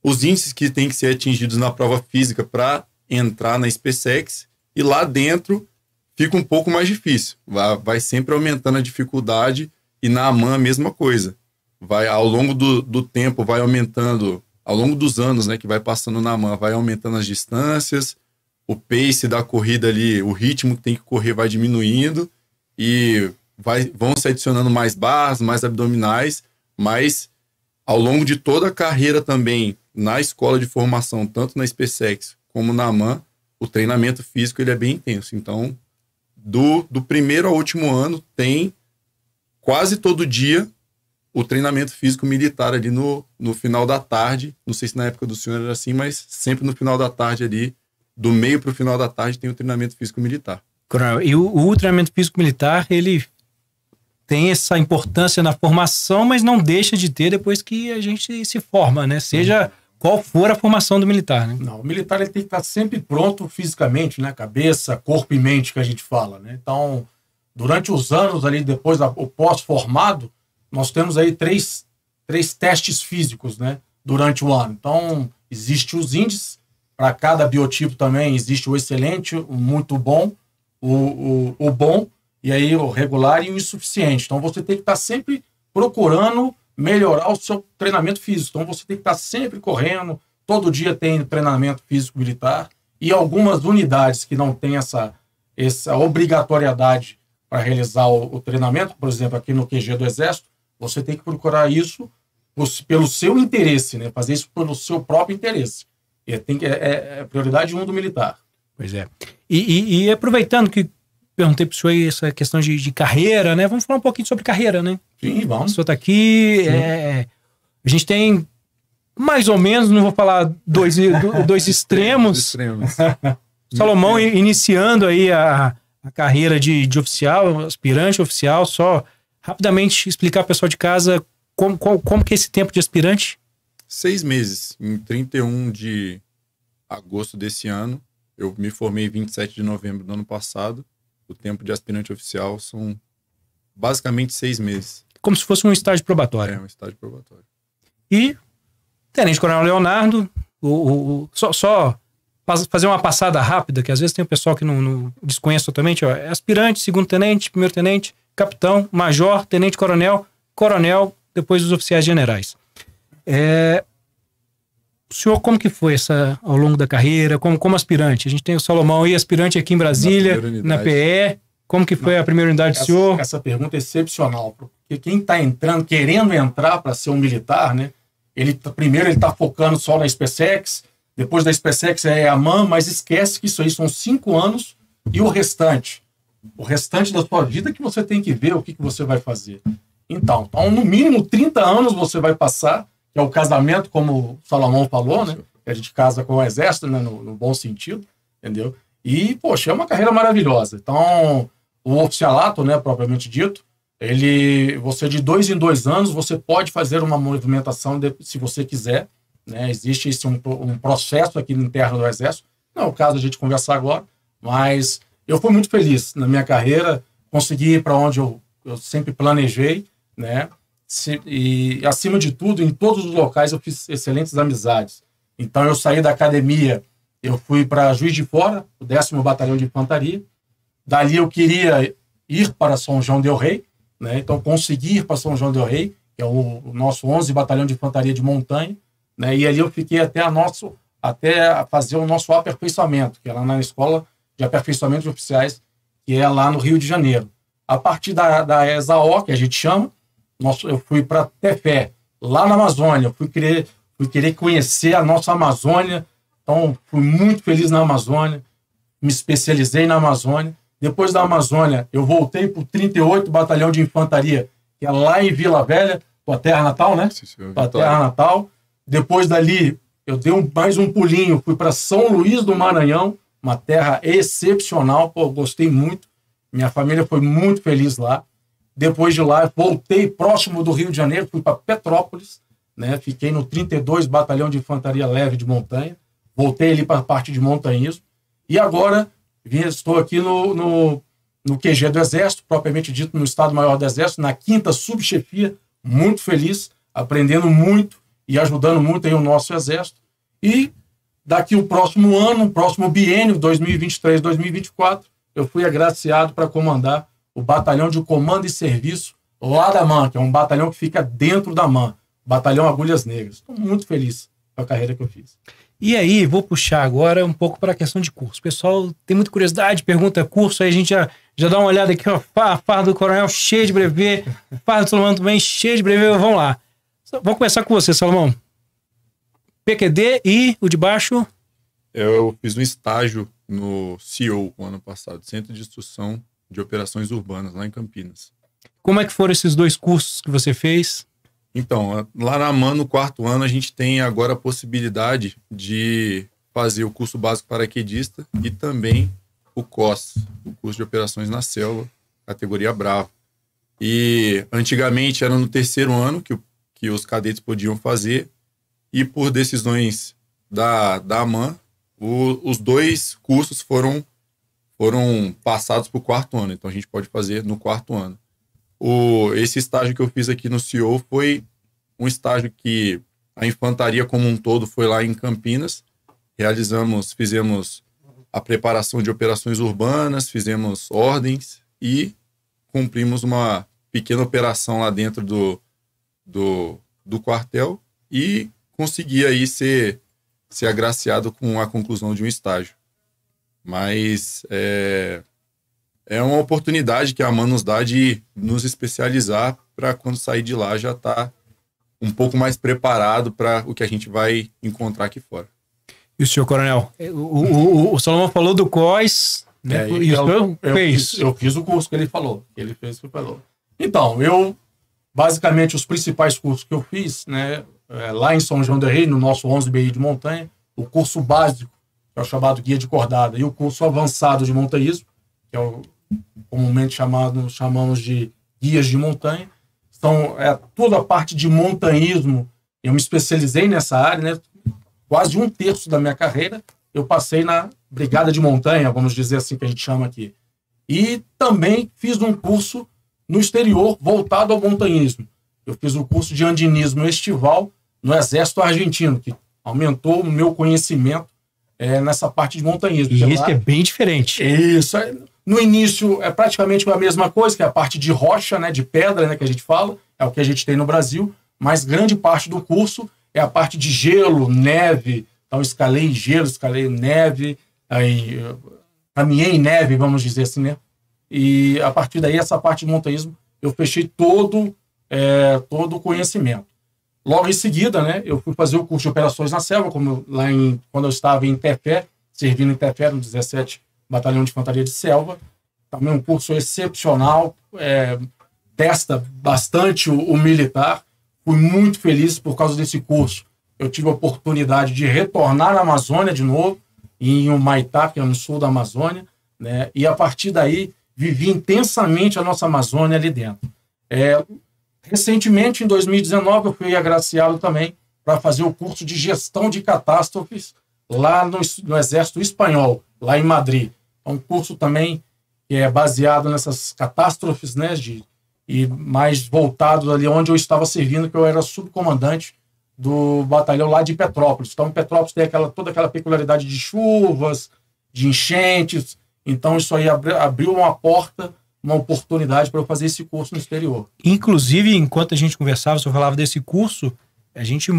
os índices que têm que ser atingidos na prova física para entrar na SpaceX, e lá dentro fica um pouco mais difícil. Vai, vai sempre aumentando a dificuldade, e na AMAN a mesma coisa. Vai, ao longo do, do tempo, vai aumentando, ao longo dos anos né, que vai passando na AMAN, vai aumentando as distâncias, o pace da corrida ali, o ritmo que tem que correr vai diminuindo, e vai, vão se adicionando mais barras, mais abdominais, mas ao longo de toda a carreira também na escola de formação, tanto na SpaceX como na AMAN, o treinamento físico ele é bem intenso. Então, do, do primeiro ao último ano, tem quase todo dia o treinamento físico militar ali no, no final da tarde. Não sei se na época do senhor era assim, mas sempre no final da tarde ali, do meio para o final da tarde, tem o treinamento físico militar. Coronel, e o, o treinamento físico militar, ele tem essa importância na formação, mas não deixa de ter depois que a gente se forma, né? Seja qual for a formação do militar, né? Não, o militar ele tem que estar sempre pronto fisicamente, né? Cabeça, corpo e mente que a gente fala, né? Então, durante os anos ali depois o pós-formado, nós temos aí três, três testes físicos, né? Durante o ano. Então, existe os índices, para cada biotipo também existe o excelente, o muito bom, o, o, o bom e aí o regular e o insuficiente. Então você tem que estar sempre procurando melhorar o seu treinamento físico. Então você tem que estar sempre correndo, todo dia tem treinamento físico militar e algumas unidades que não têm essa, essa obrigatoriedade para realizar o, o, treinamento, por exemplo, aqui no QG do Exército, você tem que procurar isso pelo seu interesse, né? fazer isso pelo seu próprio interesse. E tem que, é, é, é prioridade um do militar. Pois é. E, e, e aproveitando que perguntei para o senhor aí essa questão de, de, carreira, né? Vamos falar um pouquinho sobre carreira, né? Sim, vamos. O senhor está aqui, é, a gente tem mais ou menos, não vou falar dois, dois extremos. extremos. Salomão iniciando aí a, a carreira de, de, oficial, aspirante oficial, só rapidamente explicar para o pessoal de casa como, como que é esse tempo de aspirante? Seis meses, em 31 de agosto desse ano, eu me formei em 27 de novembro do ano passado, o tempo de aspirante oficial são basicamente seis meses. Como se fosse um estágio probatório. É, um estágio probatório. E Tenente Coronel Leonardo, o, o, o só, só, fazer uma passada rápida, que às vezes tem o pessoal que não, não desconhece totalmente, ó, é aspirante, segundo tenente, primeiro tenente, capitão, major, tenente coronel, coronel, depois os oficiais generais. É, o senhor, como que foi essa ao longo da carreira, como, como aspirante? A gente tem o Salomão aí, aspirante aqui em Brasília, na, na PE. Como que foi Não, a primeira unidade essa, do senhor? Essa pergunta é excepcional, porque quem está entrando, querendo entrar para ser um militar, né? Ele, tá, primeiro ele está focando só na SpaceX, depois da SpaceX é a MAN, mas esquece que isso aí são cinco anos e o restante. O restante da sua vida que você tem que ver o que, que você vai fazer. Então, então, no mínimo 30 anos você vai passar que é o casamento, como Salomão falou, né? Que a gente casa com o exército, né? No, no, bom sentido, entendeu? E, poxa, é uma carreira maravilhosa. Então, o oficialato, né, propriamente dito, ele, você de dois em dois anos, você pode fazer uma movimentação de, se você quiser, né? Existe esse, um, um processo aqui interno do exército. Não é o caso a gente conversar agora, mas eu fui muito feliz na minha carreira, consegui ir para onde eu, eu sempre planejei, né? e acima de tudo, em todos os locais eu fiz excelentes amizades. Então eu saí da academia, eu fui para Juiz de Fora, o 10 Batalhão de Infantaria. Dali eu queria ir para São João del Rei, né? Então consegui ir para São João del Rei, que é o, o, nosso 11 Batalhão de Infantaria de Montanha, né? E ali eu fiquei até a nosso até fazer o nosso aperfeiçoamento, que é lá na escola de aperfeiçoamento de oficiais, que é lá no Rio de Janeiro. A partir da, da ESAO, que a gente chama, nosso, eu fui para Tefé, lá na Amazônia. Fui querer, fui querer conhecer a nossa Amazônia. Então, fui muito feliz na Amazônia. Me especializei na Amazônia. Depois da Amazônia, eu voltei para o 38 Batalhão de Infantaria, que é lá em Vila Velha, tua terra natal, né? Sim, Tua terra natal. Depois dali, eu dei um, mais um pulinho, fui para São Luís do Maranhão, uma terra excepcional, pô, gostei muito. Minha família foi muito feliz lá. Depois de lá, voltei próximo do Rio de Janeiro, fui para Petrópolis, né? Fiquei no 32 Batalhão de Infantaria Leve de Montanha. Voltei ali para a parte de montanhismo. E agora vim, estou aqui no, no, no QG do Exército, propriamente dito no Estado-Maior do Exército, na quinta subchefia, muito feliz, aprendendo muito e ajudando muito aí o nosso Exército. E daqui o próximo ano, o próximo biênio 2023-2024, eu fui agraciado para comandar o batalhão de comando e serviço lá da MAN, que é um batalhão que fica dentro da MAN, batalhão Agulhas Negras. Estou muito feliz com a carreira que eu fiz. E aí, vou puxar agora um pouco para a questão de curso. O pessoal tem muita curiosidade, pergunta curso, aí a gente já, já dá uma olhada aqui, ó, farda do coronel cheio de brevê, farda do Salomão também cheio de brevê, vamos lá. Vamos começar com você, Salomão. PQD e o de baixo? Eu fiz um estágio no CEO o ano passado, Centro de Instrução de operações urbanas lá em Campinas. Como é que foram esses dois cursos que você fez? Então, lá na AMAN, no quarto ano, a gente tem agora a possibilidade de fazer o curso básico paraquedista e também o COS, o curso de operações na selva, categoria Bravo. E antigamente era no terceiro ano que, que os cadetes podiam fazer, e por decisões da, da AMAN, o, os dois cursos foram foram passados para o quarto ano, então a gente pode fazer no quarto ano. O, esse estágio que eu fiz aqui no CEO foi um estágio que a infantaria como um todo foi lá em Campinas, realizamos, fizemos a preparação de operações urbanas, fizemos ordens e cumprimos uma pequena operação lá dentro do, do, do quartel e consegui aí ser, ser agraciado com a conclusão de um estágio. Mas é, é uma oportunidade que a AMAN nos dá de nos especializar para quando sair de lá já estar tá um pouco mais preparado para o que a gente vai encontrar aqui fora. E o senhor coronel, é, o, o, o Salomão falou do COS. né? É, e eu, eu, fez. Fiz, eu fiz o curso que ele falou, que ele fez o que falou. Então, eu, basicamente, os principais cursos que eu fiz, né, é, lá em São João do Rei, no nosso 11 BI de montanha, o curso básico é o chamado guia de cordada, e o curso avançado de montanhismo, que é o comumente chamado, chamamos de guias de montanha. Então, é toda a parte de montanhismo, eu me especializei nessa área, né? Quase um terço da minha carreira eu passei na brigada de montanha, vamos dizer assim que a gente chama aqui. E também fiz um curso no exterior voltado ao montanhismo. Eu fiz o um curso de andinismo estival no Exército Argentino, que aumentou o meu conhecimento é, nessa parte de montanhismo. E isso é bem diferente. Isso. É, no início é praticamente a mesma coisa, que é a parte de rocha, né, de pedra, né, que a gente fala, é o que a gente tem no Brasil, mas grande parte do curso é a parte de gelo, neve. Então, escalei gelo, escalei neve, aí, caminhei em neve, vamos dizer assim, né? E a partir daí, essa parte de montanhismo, eu fechei todo, é, todo o conhecimento. Logo em seguida, né, eu fui fazer o curso de operações na selva, como lá em, quando eu estava em Tefé, servindo em Tefé, no 17 Batalhão de Infantaria de Selva. Também um curso excepcional, é, testa bastante o, o militar. Fui muito feliz por causa desse curso. Eu tive a oportunidade de retornar à Amazônia de novo, em Humaitá, que é no sul da Amazônia, né, e a partir daí vivi intensamente a nossa Amazônia ali dentro. É, Recentemente, em 2019, eu fui agraciado também para fazer o curso de gestão de catástrofes lá no, no Exército Espanhol, lá em Madrid. É um curso também que é baseado nessas catástrofes, né, de, e mais voltado ali onde eu estava servindo, que eu era subcomandante do batalhão lá de Petrópolis. Então, Petrópolis tem aquela, toda aquela peculiaridade de chuvas, de enchentes. Então, isso aí abriu uma porta uma oportunidade para eu fazer esse curso no exterior. Inclusive, enquanto a gente conversava, você falava desse curso, a gente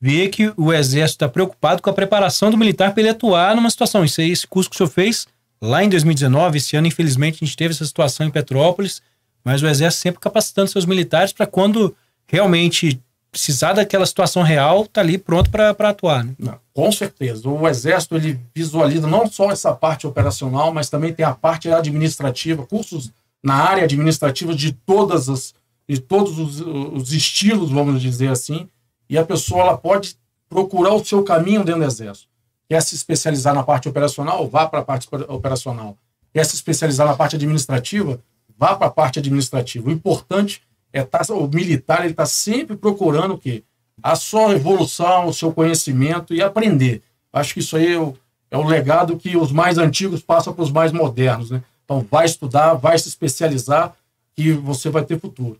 vê que o Exército está preocupado com a preparação do militar para ele atuar numa situação. Isso aí, esse curso que o senhor fez lá em 2019, esse ano, infelizmente, a gente teve essa situação em Petrópolis, mas o Exército sempre capacitando seus militares para quando realmente precisar daquela situação real, tá ali pronto para atuar. Né? Não, com certeza. O Exército ele visualiza não só essa parte operacional, mas também tem a parte administrativa, cursos na área administrativa de todas as de todos os, os estilos, vamos dizer assim, e a pessoa ela pode procurar o seu caminho dentro do Exército. Quer se especializar na parte operacional, vá para a parte operacional. Quer se especializar na parte administrativa, vá para a parte administrativa. O importante é, tá, o militar ele está sempre procurando o quê? A sua evolução, o seu conhecimento e aprender. Acho que isso aí é o, é o legado que os mais antigos passam para os mais modernos, né? Então vai estudar, vai se especializar e você vai ter futuro.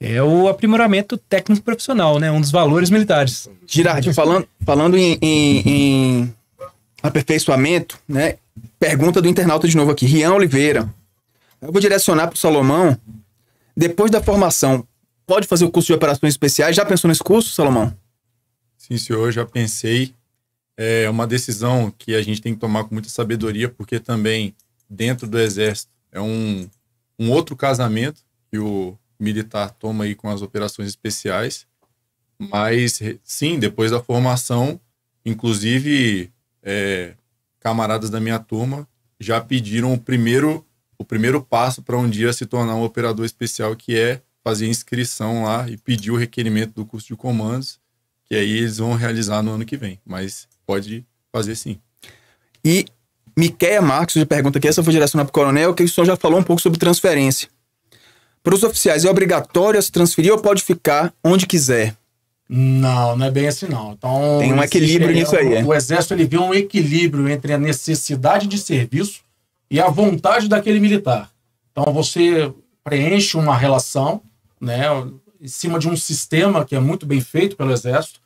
É o aprimoramento técnico profissional, né? Um dos valores militares. Girardi, falando, falando em, em, em aperfeiçoamento, né? Pergunta do internauta de novo aqui, Rian Oliveira. Eu vou direcionar para o Salomão depois da formação, pode fazer o curso de operações especiais? Já pensou nesse curso, Salomão? Sim, senhor, já pensei. É uma decisão que a gente tem que tomar com muita sabedoria, porque também dentro do Exército é um, um outro casamento que o militar toma aí com as operações especiais. Mas, sim, depois da formação, inclusive, é, camaradas da minha turma já pediram o primeiro o primeiro passo para um dia se tornar um operador especial, que é fazer inscrição lá e pedir o requerimento do curso de comandos, que aí eles vão realizar no ano que vem. Mas pode fazer sim. E Miqueia Marcos de pergunta que essa foi direcionada para o coronel, que o senhor já falou um pouco sobre transferência. Para os oficiais, é obrigatório se transferir ou pode ficar onde quiser? Não, não é bem assim não. Então, Tem um equilíbrio existe, nisso aí. É? O, Exército ele vê um equilíbrio entre a necessidade de serviço e a vontade daquele militar. Então você preenche uma relação, né, em cima de um sistema que é muito bem feito pelo Exército,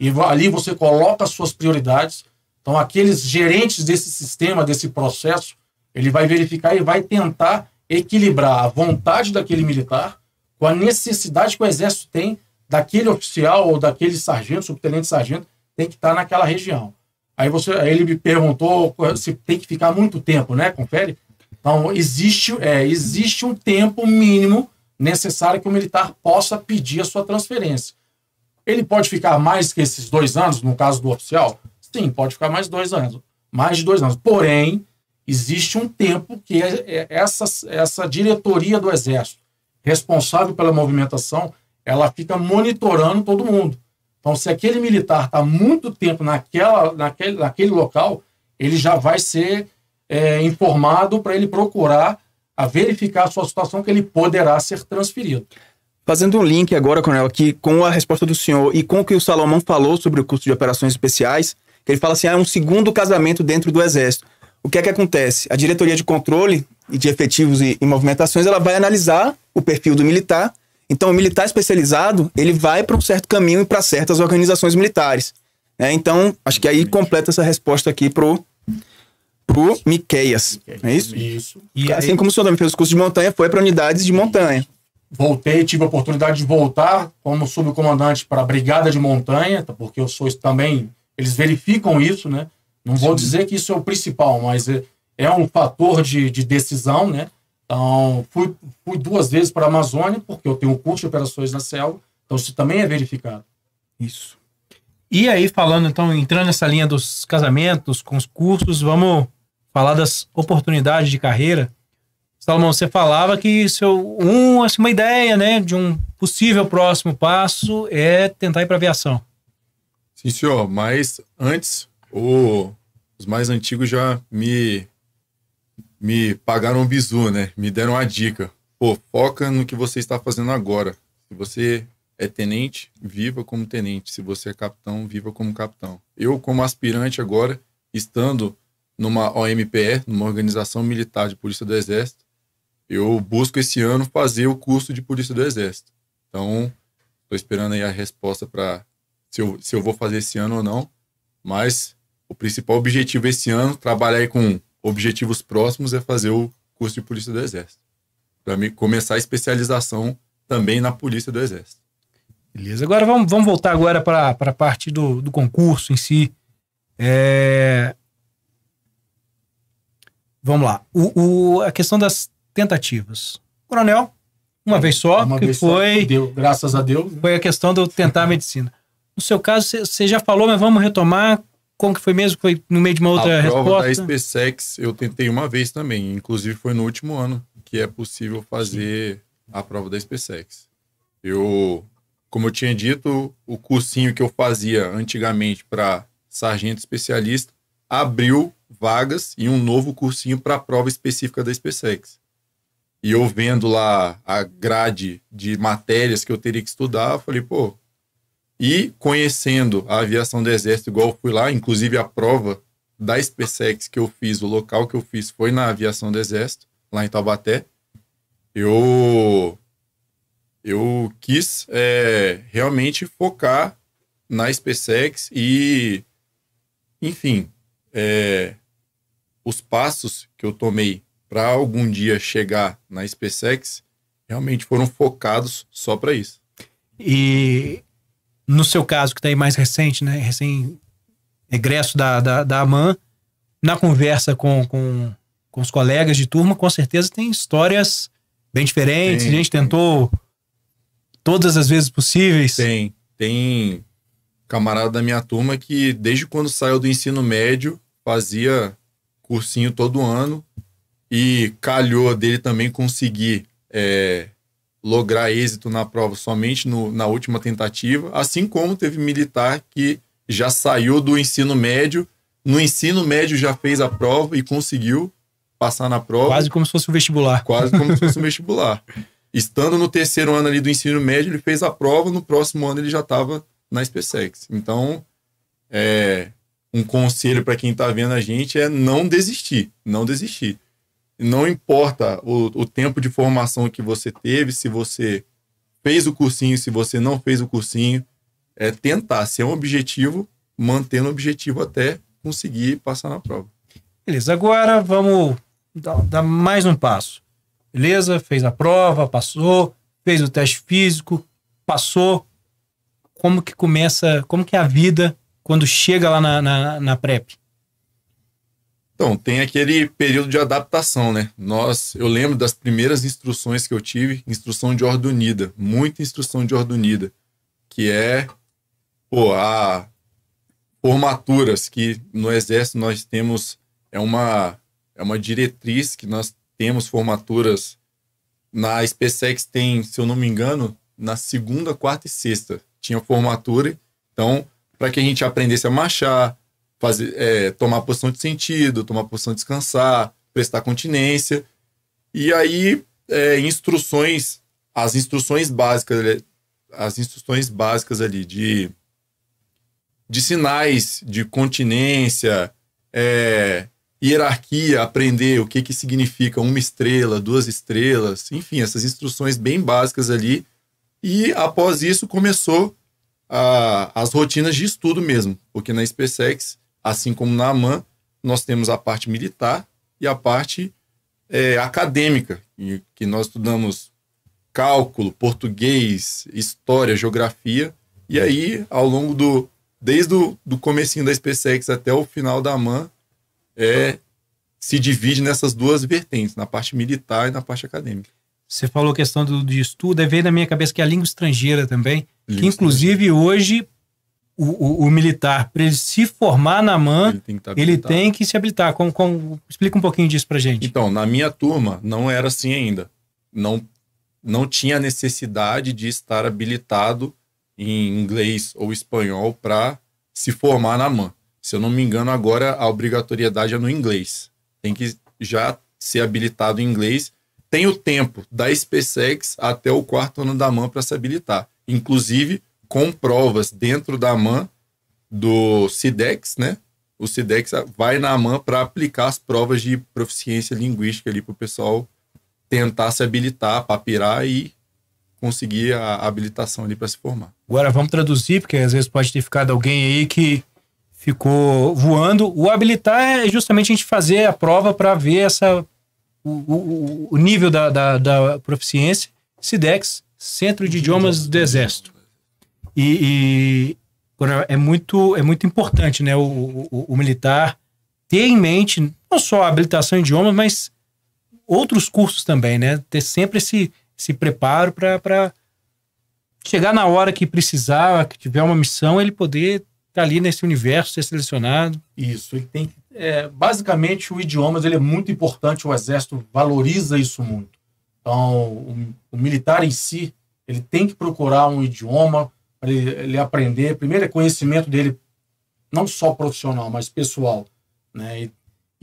e ali você coloca as suas prioridades. Então aqueles gerentes desse sistema, desse processo, ele vai verificar e vai tentar equilibrar a vontade daquele militar com a necessidade que o Exército tem daquele oficial ou daquele sargento, subtenente sargento, tem que estar naquela região. Aí, você, aí ele me perguntou se tem que ficar muito tempo, né? Confere. Então, existe, é, existe um tempo mínimo necessário que o militar possa pedir a sua transferência. Ele pode ficar mais que esses dois anos, no caso do oficial? Sim, pode ficar mais dois anos. Mais de dois anos. Porém, existe um tempo que é, é, essa, essa diretoria do Exército, responsável pela movimentação, ela fica monitorando todo mundo. Então, se aquele militar está muito tempo naquela, naquele, naquele local, ele já vai ser é, informado para ele procurar a verificar a sua situação que ele poderá ser transferido. Fazendo um link agora, Coronel, aqui com a resposta do senhor e com o que o Salomão falou sobre o custo de operações especiais, ele fala assim, ah, é um segundo casamento dentro do Exército. O que é que acontece? A diretoria de controle de efetivos e, e movimentações, ela vai analisar o perfil do militar então, o militar especializado, ele vai para um certo caminho e para certas organizações militares. Né? Então, acho que aí completa essa resposta aqui pro pro Miqueias. É isso? Isso. E assim aí... como o senhor também fez o curso de montanha, foi para unidades de montanha. Voltei, tive a oportunidade de voltar como subcomandante para a Brigada de Montanha, tá? porque eu sou também. Eles verificam isso, né? Não vou dizer que isso é o principal, mas é, é um fator de, de decisão, né? Então, fui, fui duas vezes para a Amazônia, porque eu tenho um curso de operações na selva, então isso também é verificado. Isso. E aí, falando, então, entrando nessa linha dos casamentos, com os cursos, vamos falar das oportunidades de carreira. Salomão, você falava que seu, um, assim, uma ideia né, de um possível próximo passo é tentar ir para a aviação. Sim, senhor, mas antes, o, os mais antigos já me me pagaram um bizu, né? Me deram uma dica. Pô, foca no que você está fazendo agora. Se você é tenente, viva como tenente. Se você é capitão, viva como capitão. Eu, como aspirante agora, estando numa OMPE, numa Organização Militar de Polícia do Exército, eu busco esse ano fazer o curso de Polícia do Exército. Então, estou esperando aí a resposta para se eu, se eu vou fazer esse ano ou não. Mas o principal objetivo esse ano trabalhar aí com objetivos próximos é fazer o curso de Polícia do Exército. Para começar a especialização também na Polícia do Exército. Beleza. Agora vamos, vamos voltar agora para a parte do, do concurso em si. É... Vamos lá. O, o, a questão das tentativas. Coronel, uma vez só, uma que vez foi. Só. Deu, graças a Deus. Né? Foi a questão de tentar a medicina. No seu caso, você já falou, mas vamos retomar como que foi mesmo? Foi no meio de uma outra a prova resposta? da SpaceX eu tentei uma vez também. Inclusive foi no último ano que é possível fazer Sim. a prova da SpaceX. Eu, como eu tinha dito, o cursinho que eu fazia antigamente para sargento especialista abriu vagas e um novo cursinho para a prova específica da SpaceX. E eu vendo lá a grade de matérias que eu teria que estudar, eu falei, pô, e conhecendo a aviação do Exército, igual eu fui lá, inclusive a prova da SpaceX que eu fiz, o local que eu fiz foi na aviação do Exército, lá em Taubaté. Eu, eu quis é, realmente focar na SpaceX e, enfim, é, os passos que eu tomei para algum dia chegar na SpaceX realmente foram focados só para isso. E no seu caso, que está aí mais recente, né? Recém egresso da, da, da AMAN, na conversa com, com, com os colegas de turma, com certeza tem histórias bem diferentes. Tem, a gente tem. tentou todas as vezes possíveis. Tem, tem camarada da minha turma que desde quando saiu do ensino médio fazia cursinho todo ano e calhou dele também conseguir é, lograr êxito na prova somente no, na última tentativa, assim como teve militar que já saiu do ensino médio, no ensino médio já fez a prova e conseguiu passar na prova. Quase como se fosse um vestibular. Quase como se fosse um vestibular. Estando no terceiro ano ali do ensino médio, ele fez a prova, no próximo ano ele já estava na SpaceX. Então, é, um conselho para quem está vendo a gente é não desistir, não desistir. Não importa o, o tempo de formação que você teve, se você fez o cursinho, se você não fez o cursinho, é tentar, se é um objetivo, manter o objetivo até conseguir passar na prova. Beleza, agora vamos dar, dar mais um passo. Beleza? Fez a prova, passou, fez o teste físico, passou. Como que começa, como que é a vida quando chega lá na, na, na PrEP? Então, tem aquele período de adaptação, né? Nós, eu lembro das primeiras instruções que eu tive, instrução de ordem unida, muita instrução de ordem unida, que é, pô, a formaturas que no exército nós temos é uma é uma diretriz que nós temos formaturas na SpaceX tem, se eu não me engano, na segunda, quarta e sexta tinha formatura, então para que a gente aprendesse a marchar, fazer, é, tomar posição de sentido, tomar posição de descansar, prestar continência. E aí, é, instruções, as instruções básicas, é, as instruções básicas ali de, de sinais de continência, é, hierarquia, aprender o que, que significa uma estrela, duas estrelas, enfim, essas instruções bem básicas ali. E após isso começou a, as rotinas de estudo mesmo, porque na SpaceX Assim como na AMAN, nós temos a parte militar e a parte é, acadêmica, que nós estudamos cálculo, português, história, geografia. E aí, ao longo do. Desde o do comecinho da SpaceX até o final da AMAN, é, se divide nessas duas vertentes, na parte militar e na parte acadêmica. Você falou questão do, de estudo, veio na minha cabeça que é a língua estrangeira também, língua que inclusive estrangeira. hoje o, o, o, militar, para ele se formar na MAN, ele tem que, tá ele tem que se habilitar. Com, explica um pouquinho disso para gente. Então, na minha turma, não era assim ainda. Não, não tinha necessidade de estar habilitado em inglês ou espanhol para se formar na MAN. Se eu não me engano, agora a obrigatoriedade é no inglês. Tem que já ser habilitado em inglês. Tem o tempo da SpaceX até o quarto ano da MAN para se habilitar. Inclusive, com provas dentro da AMAN do SIDEX, né? O SIDEX vai na AMAN para aplicar as provas de proficiência linguística ali para o pessoal tentar se habilitar, papirar e conseguir a habilitação ali para se formar. Agora vamos traduzir, porque às vezes pode ter ficado alguém aí que ficou voando. O habilitar é justamente a gente fazer a prova para ver essa, o, o, o nível da, da, da proficiência. SIDEX, Centro de Idiomas do Exército. E, e é, é muito é muito importante, né, o, o, o, militar ter em mente não só a habilitação em idiomas, mas outros cursos também, né? Ter sempre esse, esse preparo para chegar na hora que precisar, que tiver uma missão, ele poder estar tá ali nesse universo, ser selecionado. Isso, ele tem é, basicamente o idioma ele é muito importante, o exército valoriza isso muito. Então, o, o militar em si, ele tem que procurar um idioma, para ele, ele, aprender. Primeiro é conhecimento dele, não só profissional, mas pessoal. Né? E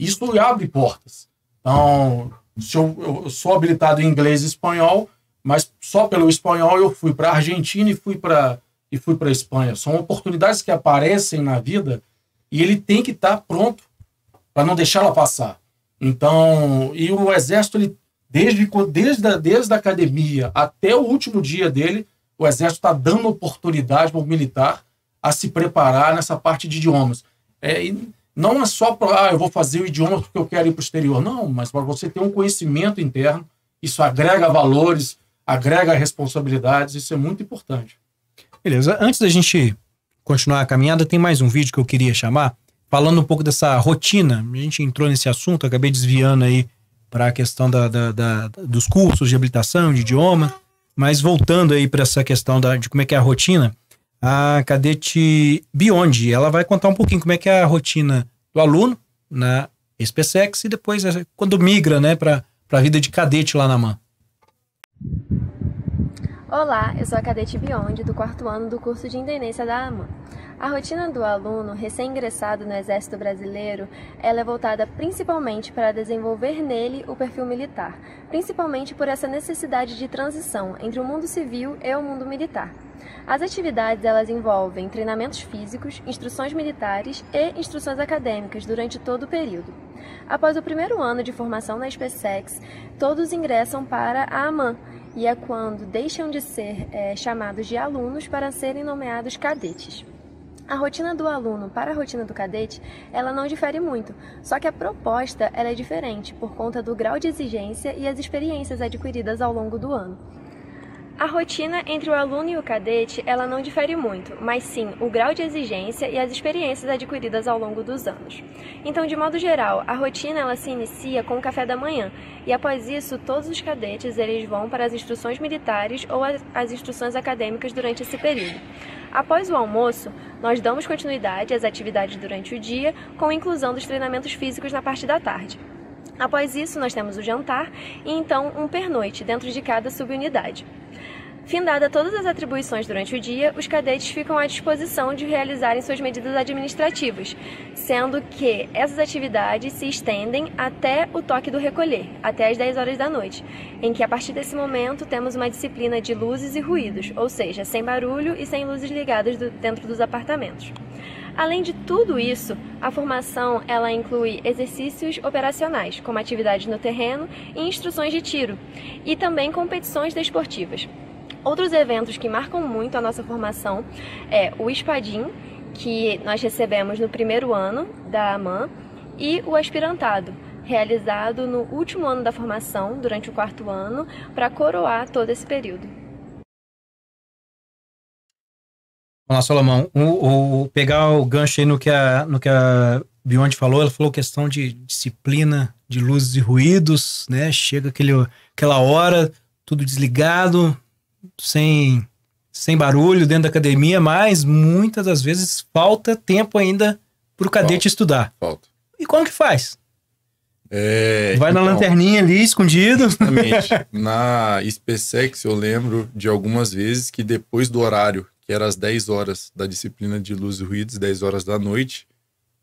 isso abre portas. Então, se eu, eu sou habilitado em inglês e espanhol, mas só pelo espanhol eu fui para a Argentina e fui para e fui para Espanha. São oportunidades que aparecem na vida e ele tem que estar tá pronto para não deixá-la passar. Então, e o exército ele desde desde a, desde a academia até o último dia dele, o Exército está dando oportunidade para o militar a se preparar nessa parte de idiomas. É, não é só para, ah, eu vou fazer o idioma porque eu quero ir para o exterior. Não, mas para você ter um conhecimento interno, isso agrega valores, agrega responsabilidades, isso é muito importante. Beleza, antes da gente continuar a caminhada, tem mais um vídeo que eu queria chamar, falando um pouco dessa rotina. A gente entrou nesse assunto, acabei desviando aí para a questão da, da, da, dos cursos de habilitação, de idioma. Mas voltando aí para essa questão da, de como é que é a rotina, a cadete Biondi, ela vai contar um pouquinho como é que é a rotina do aluno na SPSEX e depois eh, quando migra, né, para a vida de cadete lá na MAN. Olá, eu sou a cadete Biondi, do quarto ano do curso de Intendência da AMAN. A rotina do aluno recém-ingressado no Exército Brasileiro ela é voltada principalmente para desenvolver nele o perfil militar, principalmente por essa necessidade de transição entre o mundo civil e o mundo militar. As atividades elas envolvem treinamentos físicos, instruções militares e instruções acadêmicas durante todo o período. Após o primeiro ano de formação na SpaceX, todos ingressam para a AMAN, e é quando deixam de ser é, chamados de alunos para serem nomeados cadetes. A rotina do aluno para a rotina do cadete, ela não difere muito, só que a proposta ela é diferente por conta do grau de exigência e as experiências adquiridas ao longo do ano. A rotina entre o aluno e o cadete, ela não difere muito, mas sim o grau de exigência e as experiências adquiridas ao longo dos anos. Então, de modo geral, a rotina ela se inicia com o café da manhã e após isso, todos os cadetes eles vão para as instruções militares ou as instruções acadêmicas durante esse período. Após o almoço, nós damos continuidade às atividades durante o dia, com inclusão dos treinamentos físicos na parte da tarde. Após isso, nós temos o jantar e então um pernoite dentro de cada subunidade. Findada todas as atribuições durante o dia, os cadetes ficam à disposição de realizarem suas medidas administrativas, sendo que essas atividades se estendem até o toque do recolher, até as 10 horas da noite, em que a partir desse momento temos uma disciplina de luzes e ruídos, ou seja, sem barulho e sem luzes ligadas do, dentro dos apartamentos. Além de tudo isso, a formação ela inclui exercícios operacionais, como atividades no terreno e instruções de tiro, e também competições desportivas. Outros eventos que marcam muito a nossa formação é o Espadim, que nós recebemos no primeiro ano da AMAN, e o Aspirantado, realizado no último ano da formação, durante o quarto ano, para coroar todo esse período. Olá, Solomão. O, o, pegar o gancho aí no que a, no que a Biondi falou, ela falou questão de disciplina, de luzes e ruídos, né? Chega aquele, aquela hora, tudo desligado, sem, sem barulho dentro da academia, mas muitas das vezes falta tempo ainda para o cadete falta, estudar. Falta. E como que faz? É, Vai então, na lanterninha ali, escondido. Exatamente. na SpaceX, eu lembro de algumas vezes que depois do horário, que era às 10 horas da disciplina de luz e ruídos, 10 horas da noite,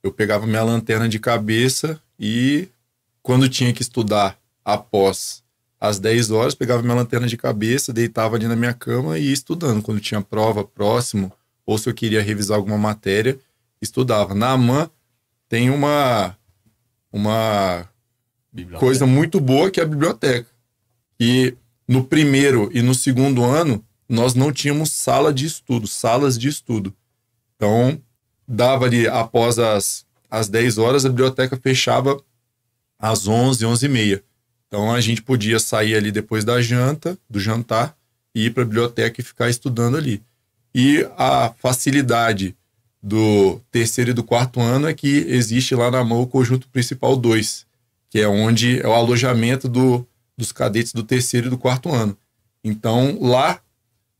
eu pegava minha lanterna de cabeça e quando tinha que estudar após às 10 horas, pegava minha lanterna de cabeça, deitava ali na minha cama e ia estudando. Quando tinha prova próximo, ou se eu queria revisar alguma matéria, estudava. Na AMAN tem uma, uma coisa muito boa que é a biblioteca. E no primeiro e no segundo ano, nós não tínhamos sala de estudo, salas de estudo. Então, dava ali após as, as 10 horas, a biblioteca fechava às 11, 11 e meia. Então a gente podia sair ali depois da janta, do jantar, e ir para a biblioteca e ficar estudando ali. E a facilidade do terceiro e do quarto ano é que existe lá na mão o conjunto principal 2, que é onde é o alojamento do, dos cadetes do terceiro e do quarto ano. Então lá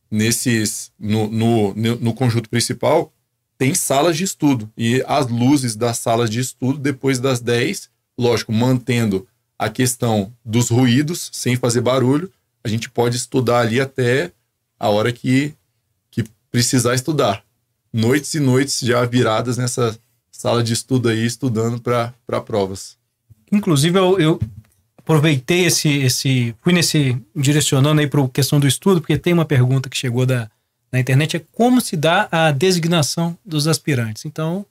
nesses no, no, no conjunto principal tem salas de estudo e as luzes das salas de estudo depois das 10, lógico, mantendo a questão dos ruídos, sem fazer barulho, a gente pode estudar ali até a hora que, que precisar estudar. Noites e noites já viradas nessa sala de estudo aí, estudando para provas. Inclusive, eu, eu aproveitei esse, esse. fui nesse. direcionando aí para a questão do estudo, porque tem uma pergunta que chegou da, na internet: é como se dá a designação dos aspirantes. Então,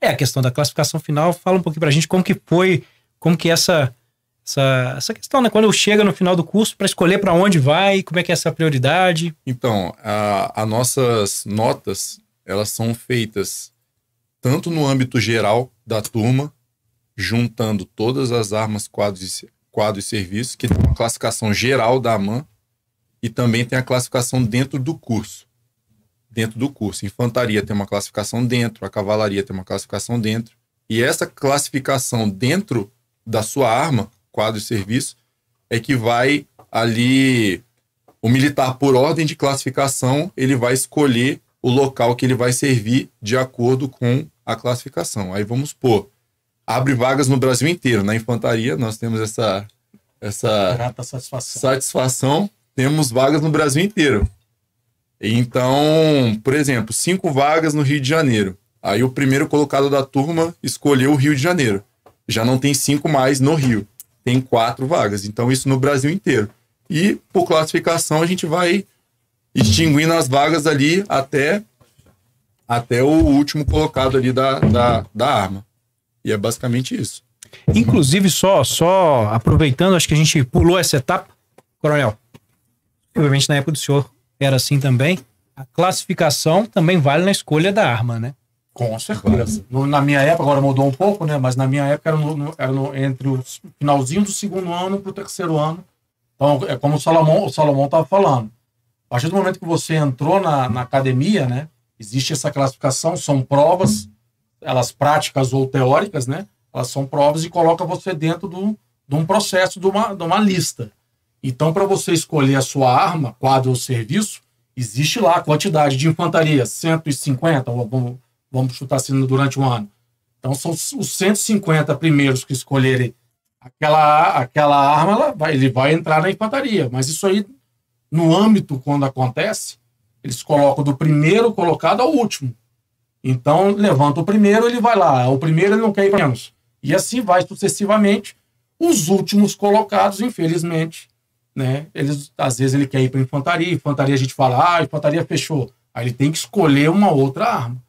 é a questão da classificação final. Fala um pouquinho para a gente como que foi, como que essa essa, essa questão, né? Quando chega no final do curso, para escolher para onde vai, como é que é essa prioridade? Então, as nossas notas, elas são feitas tanto no âmbito geral da turma, juntando todas as armas, quadros e, quadro e serviços, que tem uma classificação geral da AMAN, e também tem a classificação dentro do curso. Dentro do curso. Infantaria tem uma classificação dentro, a cavalaria tem uma classificação dentro. E essa classificação dentro da sua arma quadro de serviço, é que vai ali o militar por ordem de classificação, ele vai escolher o local que ele vai servir de acordo com a classificação. Aí vamos supor, abre vagas no Brasil inteiro. Na infantaria, nós temos essa. essa Grata satisfação. satisfação. Temos vagas no Brasil inteiro. Então, por exemplo, cinco vagas no Rio de Janeiro. Aí o primeiro colocado da turma escolheu o Rio de Janeiro. Já não tem cinco mais no Rio tem quatro vagas. Então, isso no Brasil inteiro. E por classificação, a gente vai extinguindo as vagas ali até, até o último colocado ali da, da, da arma. E é basicamente isso. Inclusive, só, só aproveitando, acho que a gente pulou essa etapa, Coronel. Obviamente, na época do senhor era assim também. A classificação também vale na escolha da arma, né? Com certeza. Claro. na minha época, agora mudou um pouco, né? Mas na minha época era, no, era no, entre o finalzinho do segundo ano para o terceiro ano. Então, é como o Salomão estava falando. A partir do momento que você entrou na, na academia, né? Existe essa classificação, são provas, elas práticas ou teóricas, né? Elas são provas e coloca você dentro do, de um processo, de uma, de uma lista. Então, para você escolher a sua arma, quadro ou serviço, existe lá a quantidade de infantaria, 150, vamos vamos chutar assim, durante um ano. Então, são os 150 primeiros que escolherem aquela, aquela arma, ela vai, ele vai entrar na infantaria. Mas isso aí, no âmbito, quando acontece, eles colocam do primeiro colocado ao último. Então, levanta o primeiro, ele vai lá. O primeiro ele não quer ir para menos. E assim vai sucessivamente. Os últimos colocados, infelizmente, né? Eles, às vezes ele quer ir para infantaria. Infantaria a gente fala, ah, infantaria fechou. Aí ele tem que escolher uma outra arma.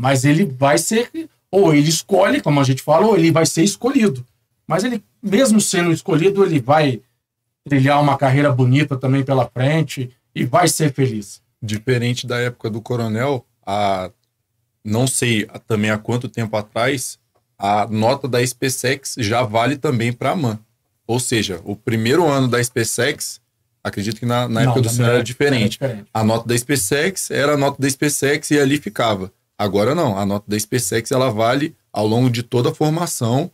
Mas ele vai ser, ou ele escolhe, como a gente fala, ou ele vai ser escolhido. Mas ele, mesmo sendo escolhido, ele vai trilhar uma carreira bonita também pela frente e vai ser feliz. Diferente da época do Coronel, a não sei também há quanto tempo atrás, a nota da SpaceX já vale também para a MAN. Ou seja, o primeiro ano da SpaceX, acredito que na, na não, época do Senhor era diferente. A nota da SpaceX era a nota da SpaceX e ali ficava. Agora não, a nota da SpaceX ela vale ao longo de toda a formação,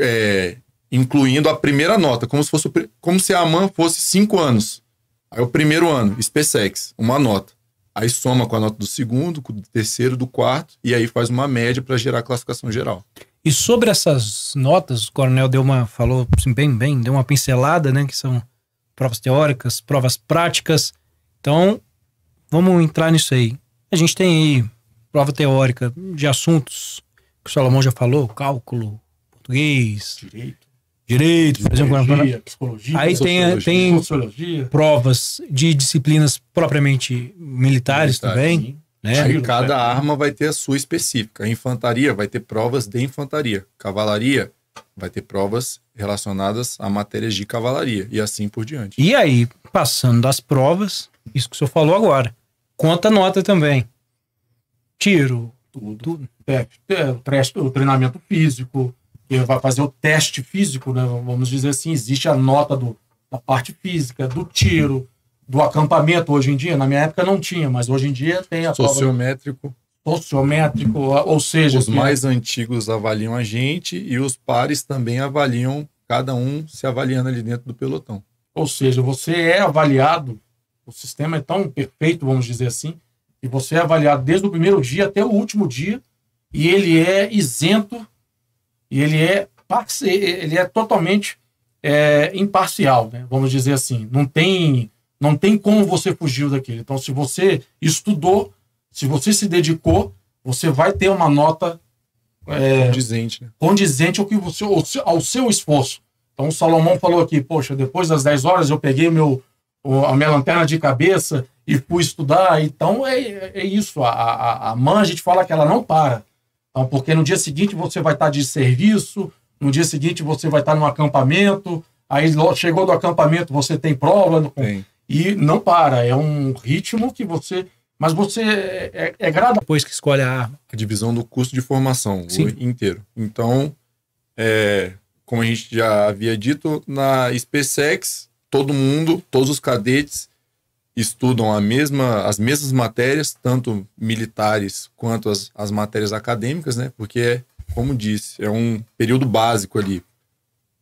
é, incluindo a primeira nota, como se, fosse, como se a AMAN fosse cinco anos. Aí é o primeiro ano, SpaceX, uma nota. Aí soma com a nota do segundo, com o terceiro, do quarto, e aí faz uma média para gerar a classificação geral. E sobre essas notas, o Coronel deu uma, falou assim, bem, bem, deu uma pincelada, né? Que são provas teóricas, provas práticas. Então, vamos entrar nisso aí. A gente tem aí prova teórica de assuntos que o Salomão já falou, cálculo, português, direito, direito por exemplo, psicologia, psicologia aí tem, eh, tem provas de disciplinas propriamente militares, também. Sim. Né? Aí cada arma vai ter a sua específica. A infantaria vai ter provas de infantaria. Cavalaria vai ter provas relacionadas a matérias de cavalaria e assim por diante. E aí, passando das provas, isso que o senhor falou agora, conta nota também tiro, tudo. É, é, o treinamento físico, vai fazer o teste físico, né? vamos dizer assim, existe a nota do, da parte física, do tiro, do acampamento hoje em dia. Na minha época não tinha, mas hoje em dia tem a Sociométrico. Prova... Sociométrico, ou seja... Os que... mais antigos avaliam a gente e os pares também avaliam, cada um se avaliando ali dentro do pelotão. Ou seja, você é avaliado, o sistema é tão perfeito, vamos dizer assim, e você é avaliado desde o primeiro dia até o último dia, e ele é isento, e ele é, ele é totalmente é, imparcial, né? vamos dizer assim. Não tem, não tem como você fugir daquilo. Então, se você estudou, se você se dedicou, você vai ter uma nota é, condizente, né? condizente ao, que você, ao seu esforço. Então, o Salomão falou aqui, poxa, depois das 10 horas eu peguei meu, a minha lanterna de cabeça, e fui estudar. Então é, é isso. A, a, a mãe, a gente fala que ela não para. Então, porque no dia seguinte você vai estar de serviço, no dia seguinte você vai estar num acampamento, aí chegou do acampamento você tem prova. E não para. É um ritmo que você. Mas você é, é, é grado. Depois que escolhe a arma. A divisão do curso de formação Sim. inteiro. Então, é, como a gente já havia dito, na SpaceX, todo mundo, todos os cadetes, estudam mesma, as mesmas matérias, tanto militares quanto as, as matérias acadêmicas, né? Porque, é, como disse, é um período básico ali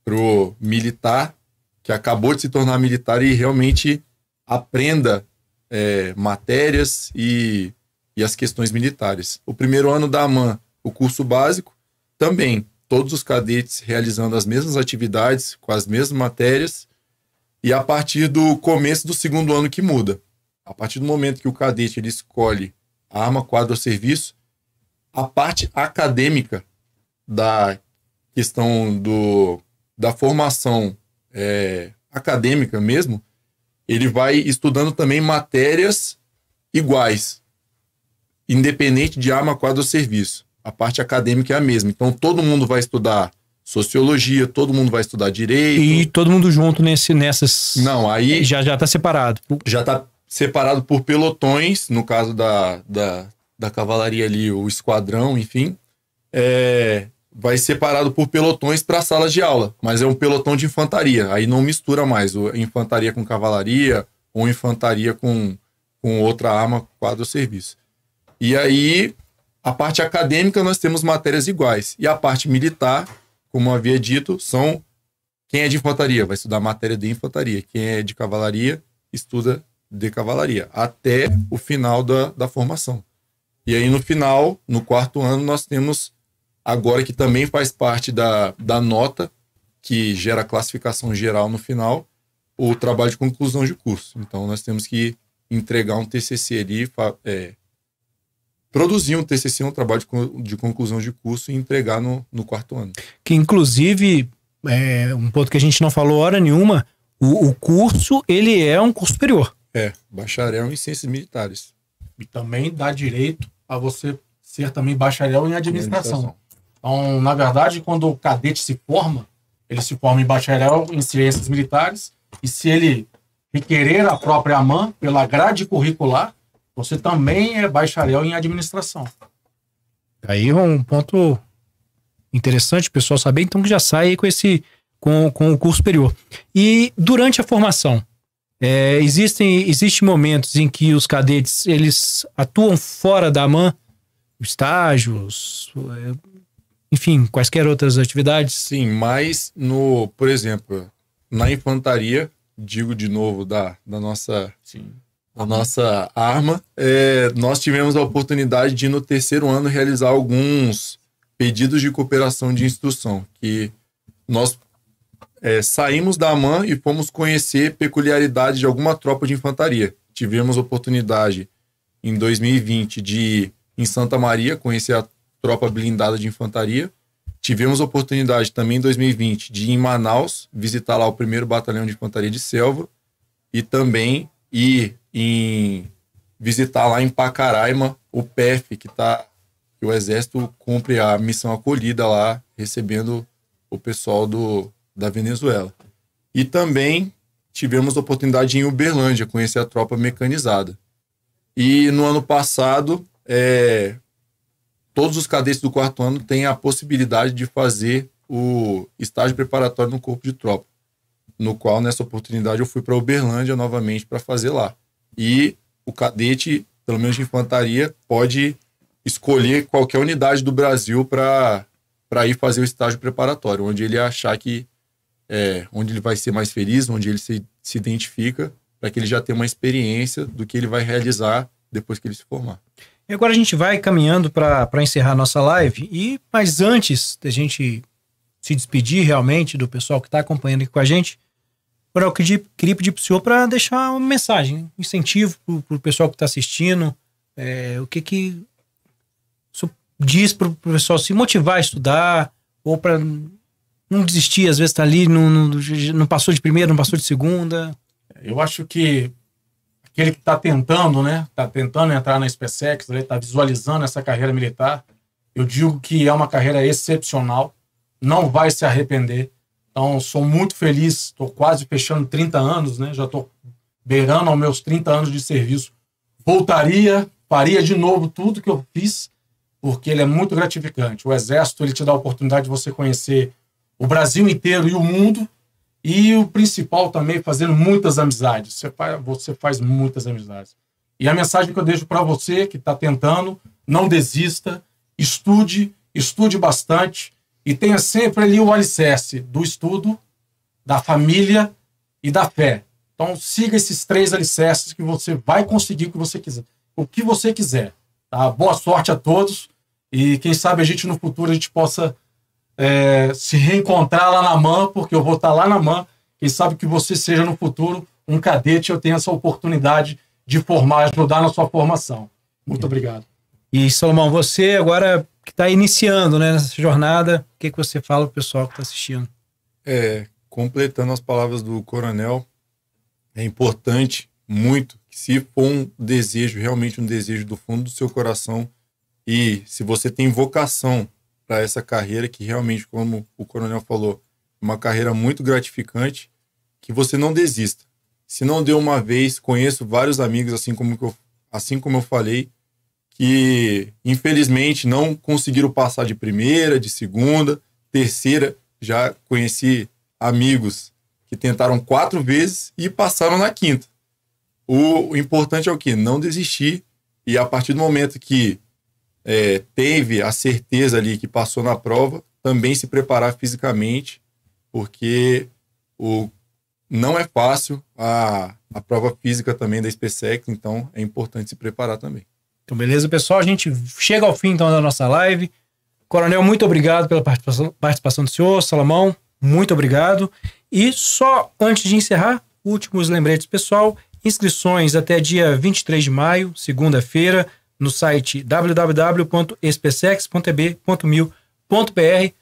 pro militar que acabou de se tornar militar e realmente aprenda é, matérias e, e as questões militares. O primeiro ano da AMAN, o curso básico, também todos os cadetes realizando as mesmas atividades, com as mesmas matérias, e a partir do começo do segundo ano que muda. A partir do momento que o cadete ele escolhe a arma, quadro ou serviço, a parte acadêmica da questão do, da formação é, acadêmica mesmo, ele vai estudando também matérias iguais, independente de arma, quadro ou serviço. A parte acadêmica é a mesma. Então todo mundo vai estudar sociologia, todo mundo vai estudar direito. E todo mundo junto nesse, nessas. Não, aí. É, já já está separado. Já está separado por pelotões, no caso da, da, da cavalaria ali, o esquadrão, enfim. É, vai separado por pelotões para salas de aula, mas é um pelotão de infantaria. Aí não mistura mais infantaria com cavalaria ou infantaria com, com outra arma, quadro ou serviço. E aí, a parte acadêmica nós temos matérias iguais. E a parte militar como havia dito, são quem é de infantaria vai estudar matéria de infantaria, quem é de cavalaria estuda de cavalaria, até o final da, da formação. E aí, no final, no quarto ano, nós temos agora que também faz parte da, da nota, que gera a classificação geral no final, o trabalho de conclusão de curso. Então, nós temos que entregar um TCC ali, é, produzir um TCC, um trabalho de, de conclusão de curso e entregar no, no quarto ano. Que, inclusive, é um ponto que a gente não falou hora nenhuma, o, o curso, ele é um curso superior. É, bacharel em ciências militares. E também dá direito a você ser também bacharel em administração. Então, na verdade, quando o cadete se forma, ele se forma em bacharel em ciências militares, e se ele requerer a própria AMAN pela grade curricular, você também é bacharel em administração. Aí é um ponto interessante o pessoal saber, então que já sai com esse com, com o curso superior. E durante a formação, é, existem existem momentos em que os cadetes eles atuam fora da AMAN, estágios, é, enfim, quaisquer outras atividades? Sim, mas no, por exemplo, na infantaria, digo de novo da, da nossa Sim a nossa arma, é, nós tivemos a oportunidade de, no terceiro ano, realizar alguns pedidos de cooperação de instrução, que nós é, saímos da AMAN e fomos conhecer peculiaridades de alguma tropa de infantaria. Tivemos oportunidade em 2020 de ir em Santa Maria conhecer a tropa blindada de infantaria. Tivemos oportunidade também em 2020 de ir em Manaus visitar lá o primeiro batalhão de infantaria de selva e também ir em visitar lá em Pacaraima o PEF, que tá que o exército cumpre a missão acolhida lá, recebendo o pessoal do, da Venezuela. E também tivemos a oportunidade em Uberlândia, conhecer a tropa mecanizada. E no ano passado, é, todos os cadetes do quarto ano têm a possibilidade de fazer o estágio preparatório no corpo de tropa, no qual nessa oportunidade eu fui para Uberlândia novamente para fazer lá e o cadete, pelo menos de infantaria, pode escolher qualquer unidade do Brasil para ir fazer o estágio preparatório, onde ele achar que é, onde ele vai ser mais feliz, onde ele se, se identifica, para que ele já tenha uma experiência do que ele vai realizar depois que ele se formar. E agora a gente vai caminhando para encerrar nossa live. E mas antes da gente se despedir realmente do pessoal que está acompanhando aqui com a gente, Agora, eu queria, de pedir para o senhor para deixar uma mensagem, um incentivo para o pessoal que está assistindo. É, o que que diz para o pessoal se motivar a estudar ou para não desistir, às vezes está ali, não, não, não, passou de primeira, não passou de segunda? Eu acho que aquele que está tentando, né? Está tentando entrar na SpaceX, está né, visualizando essa carreira militar. Eu digo que é uma carreira excepcional, não vai se arrepender então, sou muito feliz, estou quase fechando 30 anos, né? Já estou beirando aos meus 30 anos de serviço. Voltaria, faria de novo tudo que eu fiz, porque ele é muito gratificante. O Exército, ele te dá a oportunidade de você conhecer o Brasil inteiro e o mundo, e o principal também, fazendo muitas amizades. Você faz, você faz muitas amizades. E a mensagem que eu deixo para você que está tentando, não desista, estude, estude bastante, e tenha sempre ali o alicerce do estudo, da família e da fé. Então siga esses três alicerces que você vai conseguir o que você quiser. O que você quiser. Tá? Boa sorte a todos e quem sabe a gente no futuro a gente possa é, se reencontrar lá na MAN, porque eu vou estar tá lá na MAN. Quem sabe que você seja no futuro um cadete, eu tenho essa oportunidade de formar, ajudar na sua formação. Muito é. obrigado. E Salomão, você agora que está iniciando né, nessa jornada, o que, que você fala para o pessoal que está assistindo? É, completando as palavras do coronel, é importante muito que se for um desejo, realmente um desejo do fundo do seu coração, e se você tem vocação para essa carreira, que realmente, como o coronel falou, é uma carreira muito gratificante, que você não desista. Se não deu uma vez, conheço vários amigos, assim como, eu, assim como eu falei, e infelizmente não conseguiram passar de primeira, de segunda, terceira. Já conheci amigos que tentaram quatro vezes e passaram na quinta. O, o importante é o que? Não desistir. E a partir do momento que é, teve a certeza ali que passou na prova, também se preparar fisicamente, porque o, não é fácil a, a prova física também da SpaceX, então é importante se preparar também. Então, beleza, pessoal? A gente chega ao fim, então, da nossa live. Coronel, muito obrigado pela participação, participação do senhor. Salomão, muito obrigado. E só antes de encerrar, últimos lembretes, pessoal. Inscrições até dia 23 de maio, segunda-feira, no site www.espsex.eb.mil.br